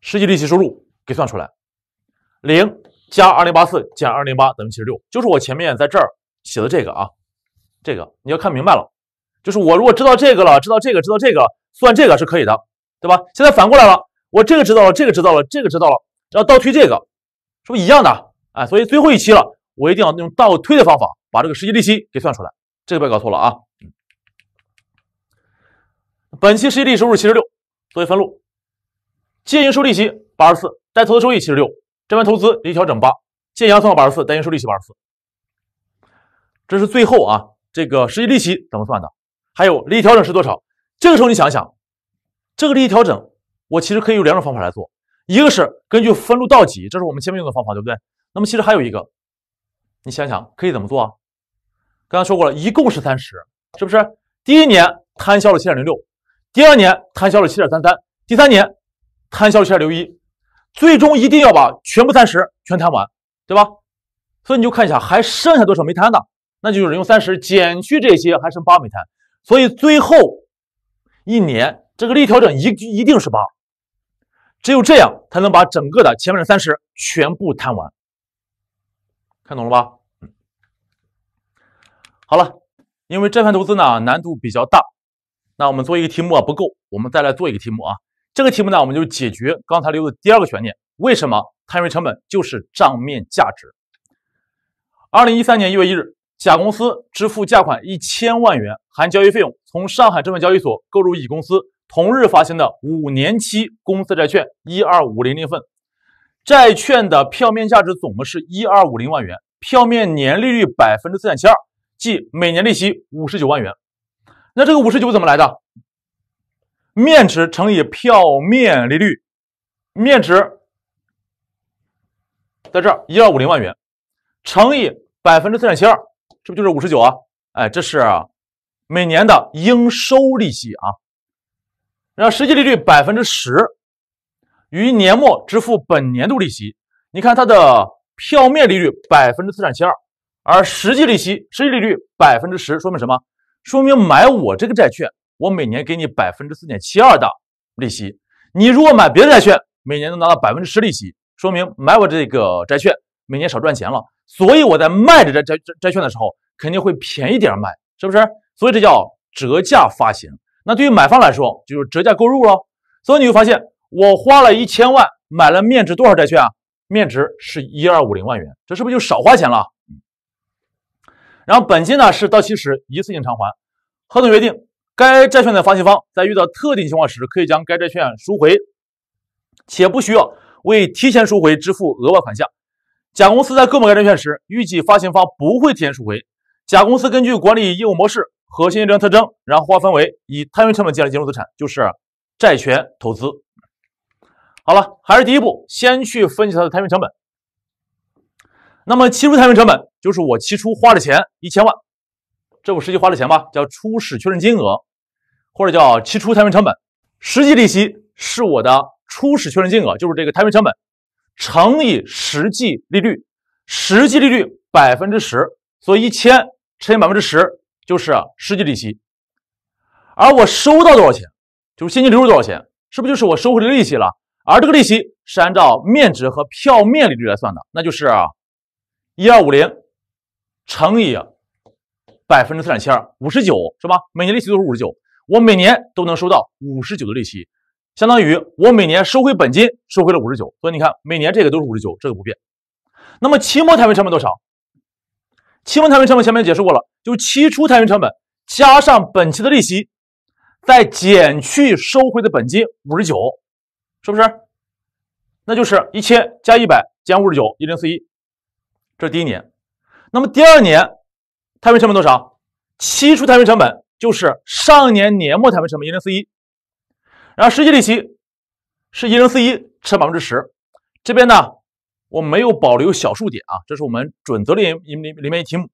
实际利息收入给算出来。零加二零八四减二零八等于七十六，就是我前面在这儿写的这个啊，这个你要看明白了。就是我如果知道这个了，知道这个，知道这个，算这个是可以的，对吧？现在反过来了，我这个知道了，这个知道了，这个知道了，然后倒推这个，是不是一样的？哎，所以最后一期了，我一定要用倒推的方法把这个实际利息给算出来，这个别搞错了啊！本期实际利收入七十六，作为分录，借应收利息八十四，贷投资收益七十六，这边投资利息调整八，借银行存款八十四，贷应收利息八十四。这是最后啊，这个实际利息怎么算的？还有利益调整是多少？这个时候你想想，这个利益调整，我其实可以有两种方法来做。一个是根据分录到几，这是我们前面用的方法，对不对？那么其实还有一个，你想想可以怎么做？啊？刚才说过了，一共是三十，是不是？第一年摊销了七点零六，第二年摊销了七点三三，第三年摊销七点六一，最终一定要把全部三十全摊完，对吧？所以你就看一下还剩下多少没摊的，那就是用三十减去这些，还剩八没摊。所以最后一年这个率调整一一定是八，只有这样才能把整个的前面的三十全部摊完。看懂了吧？好了，因为这份投资呢难度比较大，那我们做一个题目啊不够，我们再来做一个题目啊。这个题目呢我们就解决刚才留的第二个悬念：为什么摊位成本就是账面价值？二零一三年一月一日。甲公司支付价款一千万元（含交易费用），从上海证券交易所购入乙公司同日发行的五年期公司债券一二五零零份，债券的票面价值总额是一二五零万元，票面年利率百分之四点七二，即每年利息五十九万元。那这个五十九怎么来的？面值乘以票面利率，面值在这儿一二五零万元，乘以百分之四点七二。是不就是五十九啊？哎，这是每年的应收利息啊。然后实际利率百分之十，于年末支付本年度利息。你看它的票面利率百分之四点七二，而实际利息实际利率百分之十，说明什么？说明买我这个债券，我每年给你百分之四点七二的利息。你如果买别的债券，每年能拿到百分之十利息，说明买我这个债券每年少赚钱了。所以我在卖这债债债券的时候，肯定会便宜点卖，是不是？所以这叫折价发行。那对于买方来说，就是折价购入了。所以你会发现，我花了一千万买了面值多少债券啊？面值是一二五零万元，这是不是就少花钱了？然后本金呢是到期时一次性偿还。合同约定，该债券的发行方在遇到特定情况时，可以将该债券赎回，且不需要为提前赎回支付额外款项。甲公司在购买该证券时，预计发行方不会提前赎回。甲公司根据管理业务模式、核心特征特征，然后划分为以摊余成本计量的金融资产，就是债权投资。好了，还是第一步，先去分析它的摊余成本。那么期初摊余成本就是我期初花的钱一千万，这不实际花的钱吧？叫初始确认金额，或者叫期初摊余成本。实际利息是我的初始确认金额，就是这个摊余成本。乘以实际利率，实际利率百分之十，所以一千乘以百分之十就是实际利息。而我收到多少钱，就是现金流入多少钱，是不是就是我收回的利息了？而这个利息是按照面值和票面利率来算的，那就是一二五零乘以百分之三点七二五十九，是吧？每年利息都是五十九，我每年都能收到五十九的利息。相当于我每年收回本金收回了五十九，所以你看每年这个都是五十九，这个不变。那么期末摊平成本多少？期末摊平成本前面解释过了，就是期初摊平成本加上本期的利息，再减去收回的本金五十九，是不是？那就是一千加一百减五十九，一零四一，这是第一年。那么第二年摊平成本多少？期初摊平成本就是上年年末摊平成本一零四一。然后实际利息是一零四一乘百分之十，这边呢我没有保留小数点啊，这是我们准则里里里面题目，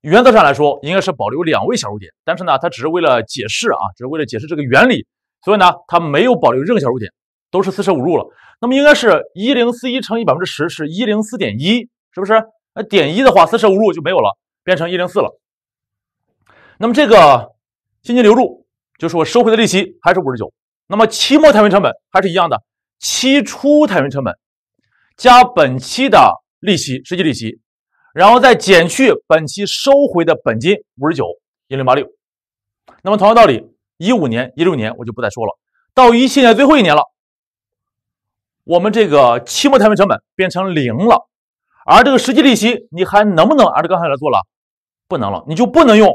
原则上来说应该是保留两位小数点，但是呢它只是为了解释啊，只是为了解释这个原理，所以呢它没有保留任何小数点，都是四舍五入了。那么应该是一零四一乘以百分之十是一零四点一，是不是？那点一的话四舍五入就没有了，变成一零四了。那么这个现金流入就是我收回的利息还是五十九。那么期末摊平成本还是一样的，期初摊平成本加本期的利息实际利息，然后再减去本期收回的本金五十九一零八六。那么同样道理，一五年、一六年我就不再说了，到一七年最后一年了，我们这个期末摊平成本变成零了，而这个实际利息你还能不能？按照刚才来做了，不能了，你就不能用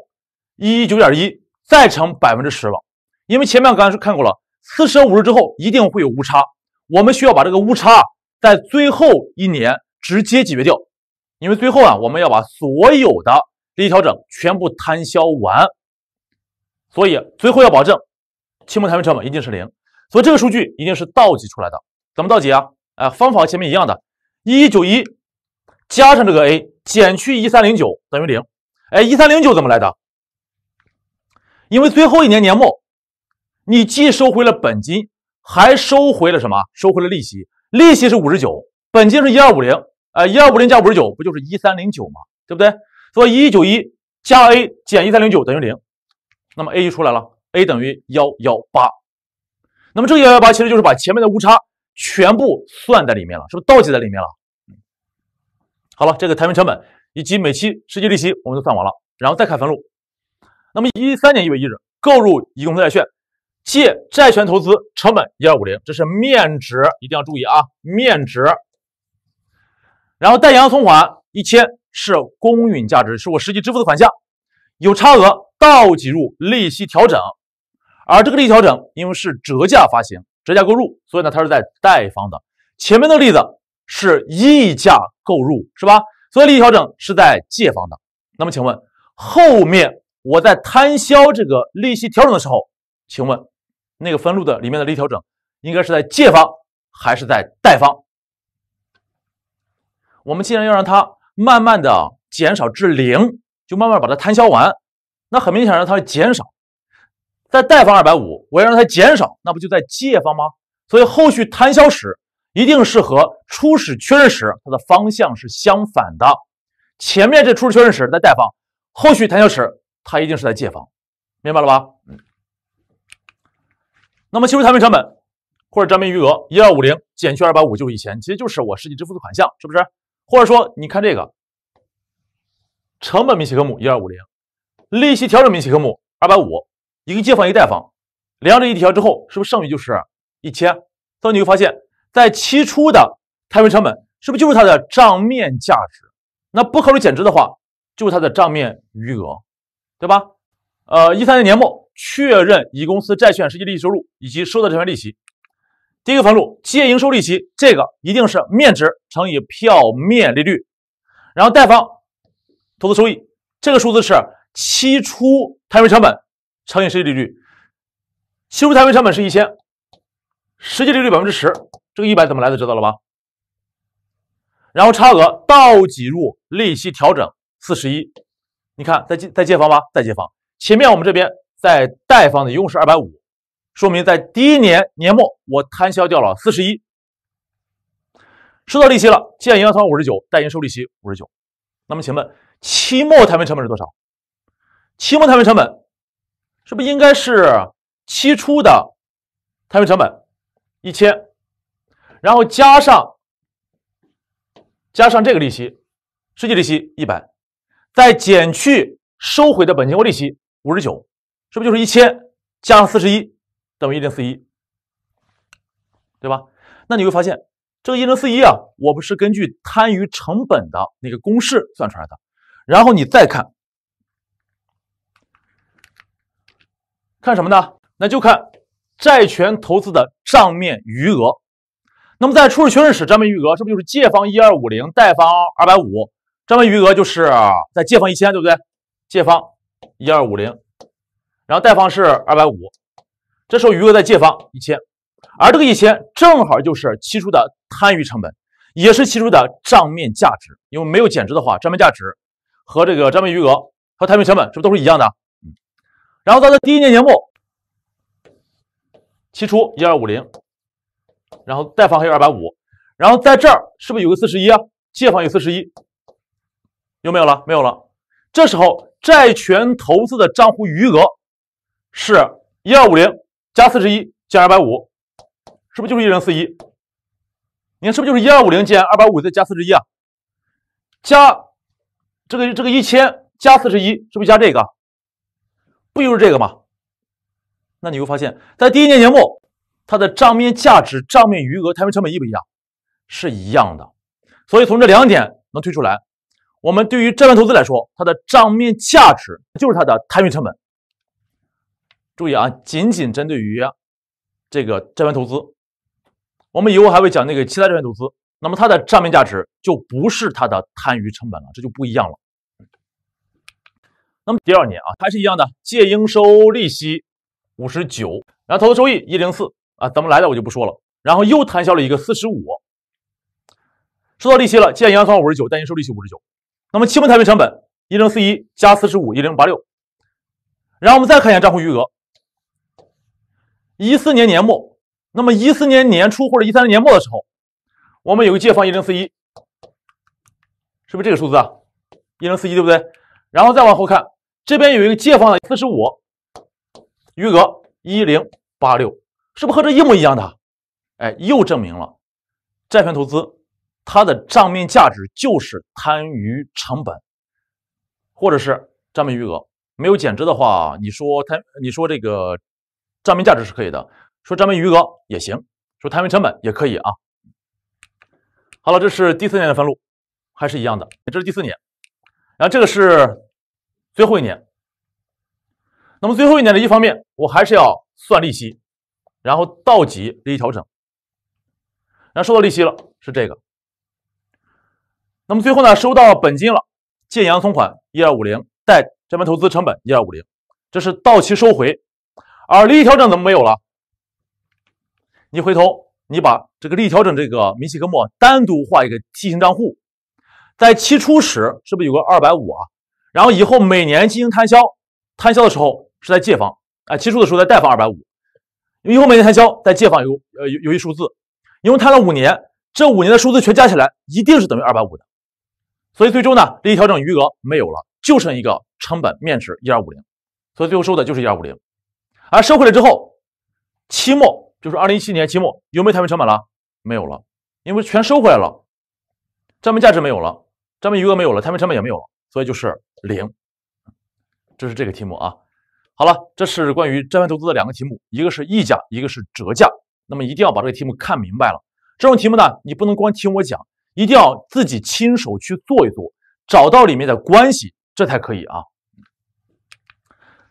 一一九点一再乘百分之十了，因为前面我刚才是看过了。四舍五入之后一定会有误差，我们需要把这个误差在最后一年直接解决掉，因为最后啊我们要把所有的利益调整全部摊销完，所以最后要保证期末摊销成本一定是零，所以这个数据一定是倒计出来的，怎么倒计啊？呃，方法和前面一样的，一九一加上这个 A 减去一三零九等于零，哎，一三零九怎么来的？因为最后一年年末。你既收回了本金，还收回了什么？收回了利息。利息是五十九，本金是一二五零，呃，一二五零加五十九不就是一三零九吗？对不对？所以一九一加 A 减一三零九等于零，那么 A 就出来了，A 等于幺幺八。那么这个幺幺八其实就是把前面的误差全部算在里面了，是不是倒计在里面了？好了，这个摊平成本以及每期实际利息我们都算完了，然后再看分录。那么一三年一月一日购入乙公司债券。借债权投资成本一二五零，这是面值，一定要注意啊，面值。然后贷银行存款一千是公允价值，是我实际支付的款项，有差额倒挤入利息调整，而这个利息调整因为是折价发行、折价购入，所以呢它是在贷方的。前面的例子是溢价购入是吧？所以利息调整是在借方的。那么请问，后面我在摊销这个利息调整的时候，请问？那个分录的里面的力调整，应该是在借方还是在贷方？我们既然要让它慢慢的减少至零，就慢慢把它摊销完。那很明显，让它减少，在贷方二百五，我要让它减少，那不就在借方吗？所以后续摊销时，一定是和初始确认时它的方向是相反的。前面这初始确认时在贷方，后续摊销时它一定是在借方，明白了吧？嗯。那么期初摊位成本或者账面余额一二五零减去二百五就是一千，其实就是我实际支付的款项，是不是？或者说你看这个，成本明细科目一二五零，利息调整明细科目二百五，一个借方一个贷方，两者一调之后，是不是剩余就是一千？所以你会发现，在期初的摊位成本是不是就是它的账面价值？那不考虑减值的话，就是它的账面余额，对吧？呃，一三年年末。确认乙公司债券实际利息收入以及收到债券利息。第一个分录借应收利息，这个一定是面值乘以票面利率，然后贷方投资收益。这个数字是期初摊位成本乘以实际利率。期初摊位成本是一千，实际利率百分之十，这个一百怎么来的知道了吧？然后差额倒挤入利息调整四十一。你看在借在借方吧，在借方。前面我们这边。在贷方的一共是二百五，说明在第一年年末我摊销掉了四十一，收到利息了，建银行存款五十九，贷应收利息五十九。那么，请问期末摊平成本是多少？期末摊平成本是不是应该是期初的摊平成本一千，然后加上加上这个利息，实际利息一百，再减去收回的本金或利息五十九。是不是就是一千加上四十一等于一零四一，对吧？那你会发现这个一零四一啊，我不是根据摊余成本的那个公式算出来的。然后你再看，看什么呢？那就看债权投资的账面余额。那么在初始确认时，账面余额是不是就是借方一二五零，贷方二百五，账面余额就是在借方一千，对不对？借方一二五零。然后贷方是二百五，这时候余额在借方一千，而这个一千正好就是期初的摊余成本，也是期初的账面价值，因为没有减值的话，账面价值和这个账面余额和摊余成本是不是都是一样的？然后到了第一年年末，期初一二五零，然后贷方还有二百五，然后在这儿是不是有个四十一？借方有四十一，有没有了？没有了。这时候债权投资的账户余额。是一二五零加四十一加二百五，是不是就是一零四一？你看是不是就是一二五零减二百五再加四十一啊？加这个这个一千加四十一是不是加这个？不就是这个吗？那你会发现，在第一年末，它的账面价值、账面余额、摊余成本一不一样？是一样的。所以从这两点能推出来，我们对于债券投资来说，它的账面价值就是它的摊余成本。注意啊，仅仅针对于这个债权投资，我们以后还会讲那个其他债权投资。那么它的账面价值就不是它的摊余成本了，这就不一样了。那么第二年啊，还是一样的，借应收利息五十九，然后投资收益一零四啊，怎么来的我就不说了。然后又摊销了一个四十五，收到利息了，借银行存款五十九，贷应收利息五十九。那么期末摊余成本一零四一加四十五一零八六，然后我们再看一下账户余额。一四年年末，那么一四年年初或者一三年末的时候，我们有个借方一零四一，是不是这个数字啊？一零四一对不对？然后再往后看，这边有一个借方的四十五，余额一零八六，是不是和这一模一样的？哎，又证明了债权投资它的账面价值就是摊余成本，或者是账面余额没有减值的话，你说它，你说这个。账面价值是可以的，说账面余额也行，说摊位成本也可以啊。好了，这是第四年的分录，还是一样的，这是第四年，然后这个是最后一年。那么最后一年的一方面我还是要算利息，然后到期利息调整，然后收到利息了是这个。那么最后呢，收到本金了，建阳存款一二五零，贷专门投资成本一二五零，这是到期收回。而利益调整怎么没有了？你回头，你把这个利益调整这个明细科目单独画一个梯形账户，在期初时是不是有个二百五啊？然后以后每年进行摊销摊销的时候是在借方啊，期初的时候在贷方二百五，以后每年摊销在借方有呃有有一数字，因为摊了五年，这五年的数字全加起来一定是等于二百五的，所以最终呢，利益调整余额没有了，就剩一个成本面值一二五零，所以最后收的就是一二五零。而收回来之后，期末就是二零一七年期末，有没有摊位成本了？没有了，因为全收回来了，账面价值没有了，账面余额没有了，摊位成本也没有了，所以就是零。这是这个题目啊。好了，这是关于债券投资的两个题目，一个是溢价，一个是折价。那么一定要把这个题目看明白了。这种题目呢，你不能光听我讲，一定要自己亲手去做一做，找到里面的关系，这才可以啊。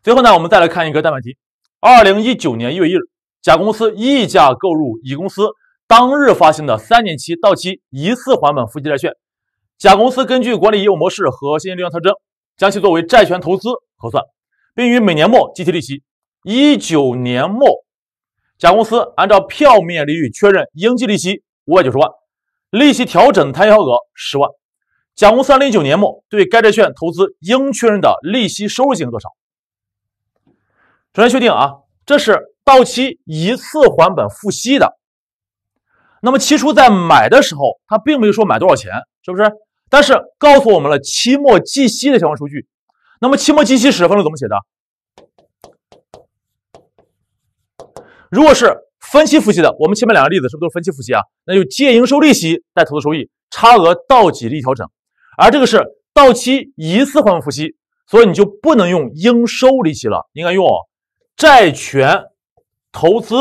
最后呢，我们再来看一个单选题。二零一九年一月一日，甲公司溢价购入乙公司当日发行的三年期到期一次还本付息债券。甲公司根据管理业务模式和现金流量特征，将其作为债权投资核算，并于每年末计提利息。一九年末，甲公司按照票面利率确认应计利息五百九十万，利息调整摊销额十万。甲公司二零一九年末对该债券投资应确认的利息收入金额多少？首先确定啊，这是到期一次还本付息的。那么期初在买的时候，他并没有说买多少钱，是不是？但是告诉我们了期末计息的相关数据。那么期末计息时分录怎么写的？如果是分期付息的，我们前面两个例子是不是都是分期付息啊？那就借应收利息，贷投资收益，差额到几利调整。而这个是到期一次还本付息，所以你就不能用应收利息了，应该用。债权投资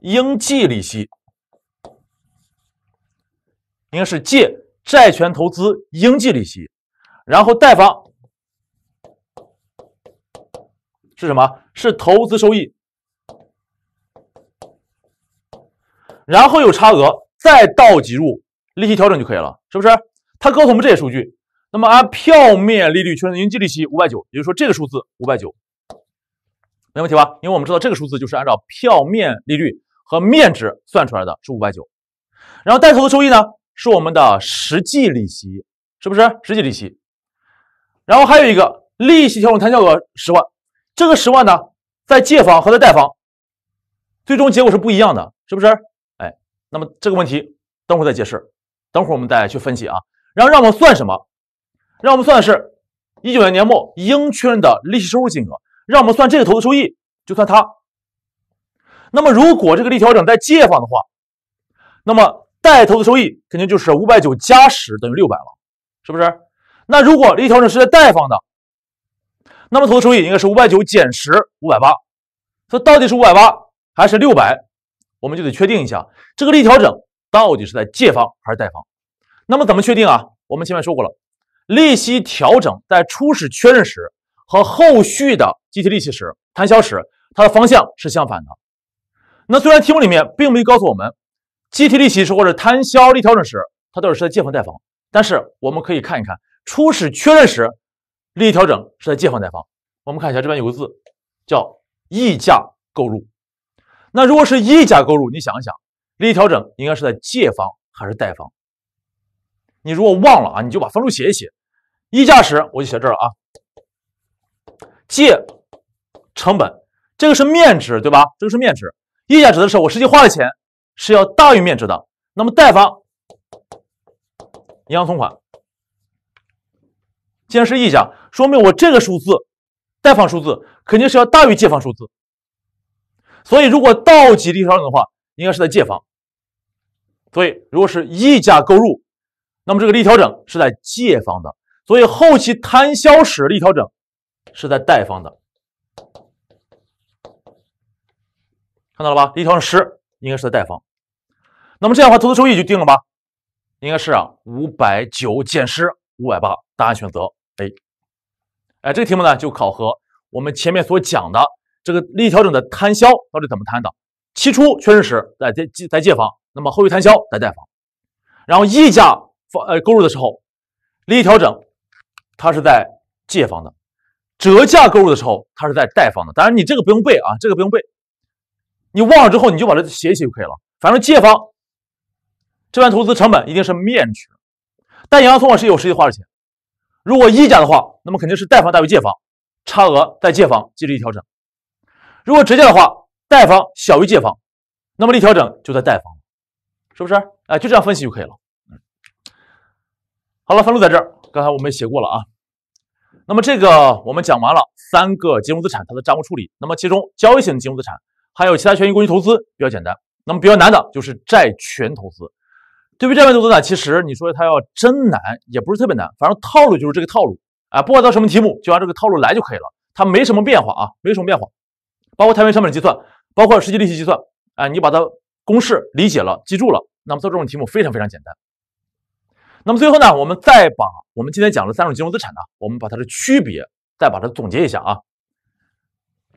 应计利息，应该是借债权投资应计利息，然后贷方是什么？是投资收益，然后有差额，再倒计入利息调整就可以了，是不是？他告诉我们这些数据。那么按票面利率确认应计利息五百九，也就是说这个数字五百九，没问题吧？因为我们知道这个数字就是按照票面利率和面值算出来的，是五百九。然后带头的收益呢是我们的实际利息，是不是？实际利息。然后还有一个利息调整摊销额十万，这个十万呢在借方和在贷方，最终结果是不一样的，是不是？哎，那么这个问题等会儿再解释，等会儿我们再去分析啊。然后让我算什么？让我们算的是，一九年年末应确认的利息收入金额。让我们算这个投资收益，就算它。那么，如果这个利调整在借方的话，那么贷投资收益肯定就是五百九加十等于六百了，是不是？那如果利调整是在贷方的，那么投资收益应该是五百九减十五百八。所以到底是五百八还是六百，我们就得确定一下这个利调整到底是在借方还是贷方。那么怎么确定啊？我们前面说过了。利息调整在初始确认时和后续的计提利息时、摊销时，它的方向是相反的。那虽然题目里面并没有告诉我们，计提利息时或者摊销、利调整时，它到底是在借方贷方，但是我们可以看一看，初始确认时，利益调整是在借方贷方。我们看一下这边有个字叫溢价购入，那如果是溢价购入，你想一想，利益调整应该是在借方还是贷方？你如果忘了啊，你就把分录写一写。溢价时我就写这儿了啊，借成本，这个是面值对吧？这个是面值。溢价指的是我实际花的钱是要大于面值的。那么贷方银行存款，既然是溢价，说明我这个数字贷方数字肯定是要大于借方数字。所以如果到极地息调整的话，应该是在借方。所以如果是溢价购入。那么这个力调整是在借方的，所以后期摊销时力调整是在贷方的，看到了吧？力调整十应该是在贷方。那么这样的话，投资收益就定了吧？应该是啊，五百九减十五百八，答案选择 A。哎，这个题目呢就考核我们前面所讲的这个利调整的摊销到底怎么摊的？期初确认时在借在借方，那么后续摊销在贷方，然后溢价。放呃，购入的时候，利益调整它是在借方的；折价购入的时候，它是在贷方的。当然，你这个不用背啊，这个不用背。你忘了之后，你就把它写一写就可以了。反正借方这边投资成本一定是面值，但银行存款实际实际花的钱。如果溢价的话，那么肯定是贷方大于借方，差额在借方记利息调整；如果折价的话，贷方小于借方，那么利调整就在贷方，是不是？哎，就这样分析就可以了。好了，分录在这儿。刚才我们也写过了啊。那么这个我们讲完了三个金融资产它的账务处理。那么其中交易型金融资产还有其他权益工具投资比较简单。那么比较难的就是债权投资。对于债权投资呢，其实你说它要真难也不是特别难，反正套路就是这个套路啊。不管它什么题目，就按这个套路来就可以了。它没什么变化啊，没什么变化。包括摊余成本计算，包括实际利息计算，啊，你把它公式理解了，记住了，那么做这种题目非常非常简单。那么最后呢，我们再把我们今天讲的三种金融资产呢，我们把它的区别再把它总结一下啊。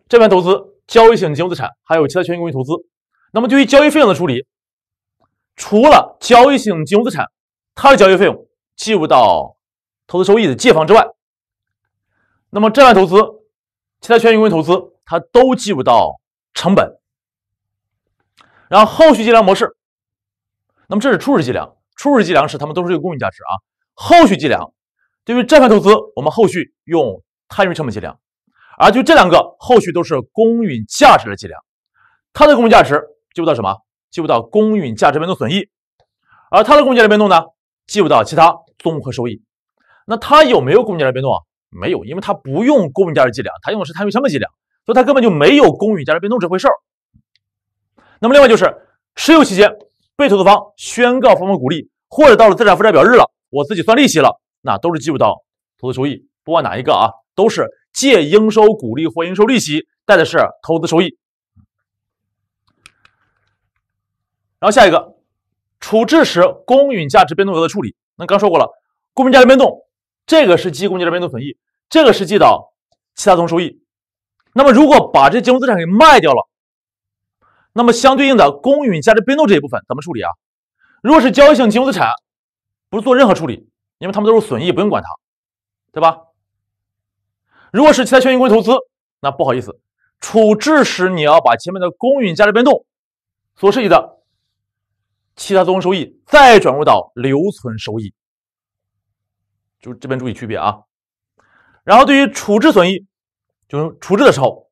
债券投资、交易性金融资产还有其他权益公具投资。那么对于交易费用的处理，除了交易性金融资产它的交易费用计入到投资收益的借方之外，那么债券投资、其他权益公具投资它都计入到成本。然后后续计量模式，那么这是初始计量。初始计量时，它们都是个公允价值啊。后续计量对于债权投资，我们后续用摊余成本计量，而就这两个后续都是公允价值的计量，它的公允价值记不到什么，记不到公允价值变动损益，而它的公允价值变动呢，记不到其他综合收益。那它有没有公允价值变动？啊？没有，因为它不用公允价值计量，它用的是摊余成本计量，所以它根本就没有公允价值变动这回事儿。那么另外就是持有期间。被投资方宣告发放股利，或者到了资产负债表日了，我自己算利息了，那都是计入到投资收益。不管哪一个啊，都是借应收股利或应收利息，带的是投资收益。然后下一个，处置时公允价值变动额的处理。那刚说过了，公允价值变动，这个是记公允价值变动损益，这个是记到其他合收益。那么如果把这金融资产给卖掉了。那么相对应的公允价值变动这一部分怎么处理啊？如果是交易性金融资产，不做任何处理，因为他们都是损益，不用管它，对吧？如果是其他权益公司投资，那不好意思，处置时你要把前面的公允价值变动所涉及的其他综合收益再转入到留存收益，就这边注意区别啊。然后对于处置损益，就是处置的时候，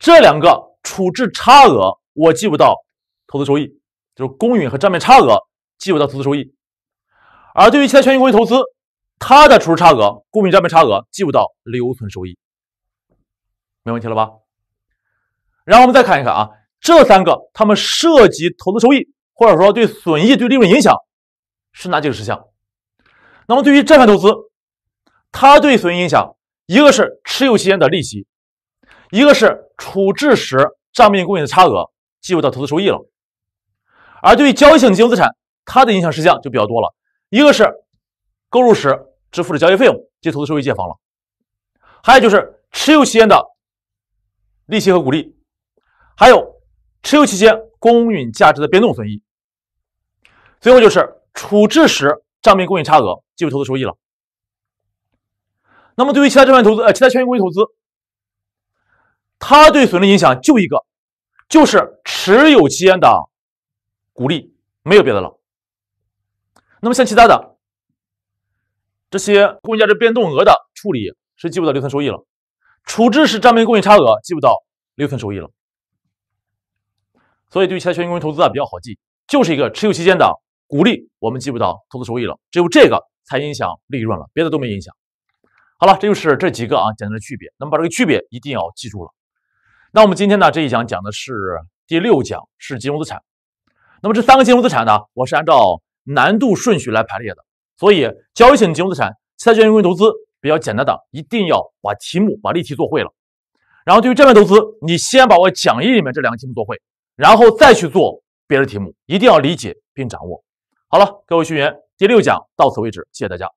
这两个。处置差额我记不到投资收益，就是公允和账面差额记不到投资收益；而对于其他权益工具投资，它的处置差额、公允账面差额记不到留存收益，没问题了吧？然后我们再看一看啊，这三个他们涉及投资收益，或者说对损益、对利润影响是哪几个事项？那么对于债券投资，它对损益影响，一个是持有期间的利息，一个是处置时。账面公允的差额计入到投资收益了，而对于交易性金融资产，它的影响事项就比较多了，一个是购入时支付的交易费用及投资收益借方了，还有就是持有期间的利息和股利，还有持有期间公允价值的变动损益，最后就是处置时账面公允差额计入投资收益了。那么对于其他证券投资呃其他权益公具投资。它对损失的影响就一个，就是持有期间的股利，没有别的了。那么像其他的这些公允价值变动额的处理是记不到留存收益了，处置时账面公允差额记不到留存收益了。所以对于其他权益公司投资啊比较好记，就是一个持有期间的股利我们记不到投资收益了，只有这个才影响利润了，别的都没影响。好了，这就是这几个啊简单的区别，那么把这个区别一定要记住了。那我们今天呢这一讲讲的是第六讲是金融资产，那么这三个金融资产呢，我是按照难度顺序来排列的，所以交易型金融资产、债券融投资比较简单的，一定要把题目、把例题做会了。然后对于债券投资，你先把我讲义里面这两个题目做会，然后再去做别的题目，一定要理解并掌握。好了，各位学员，第六讲到此为止，谢谢大家。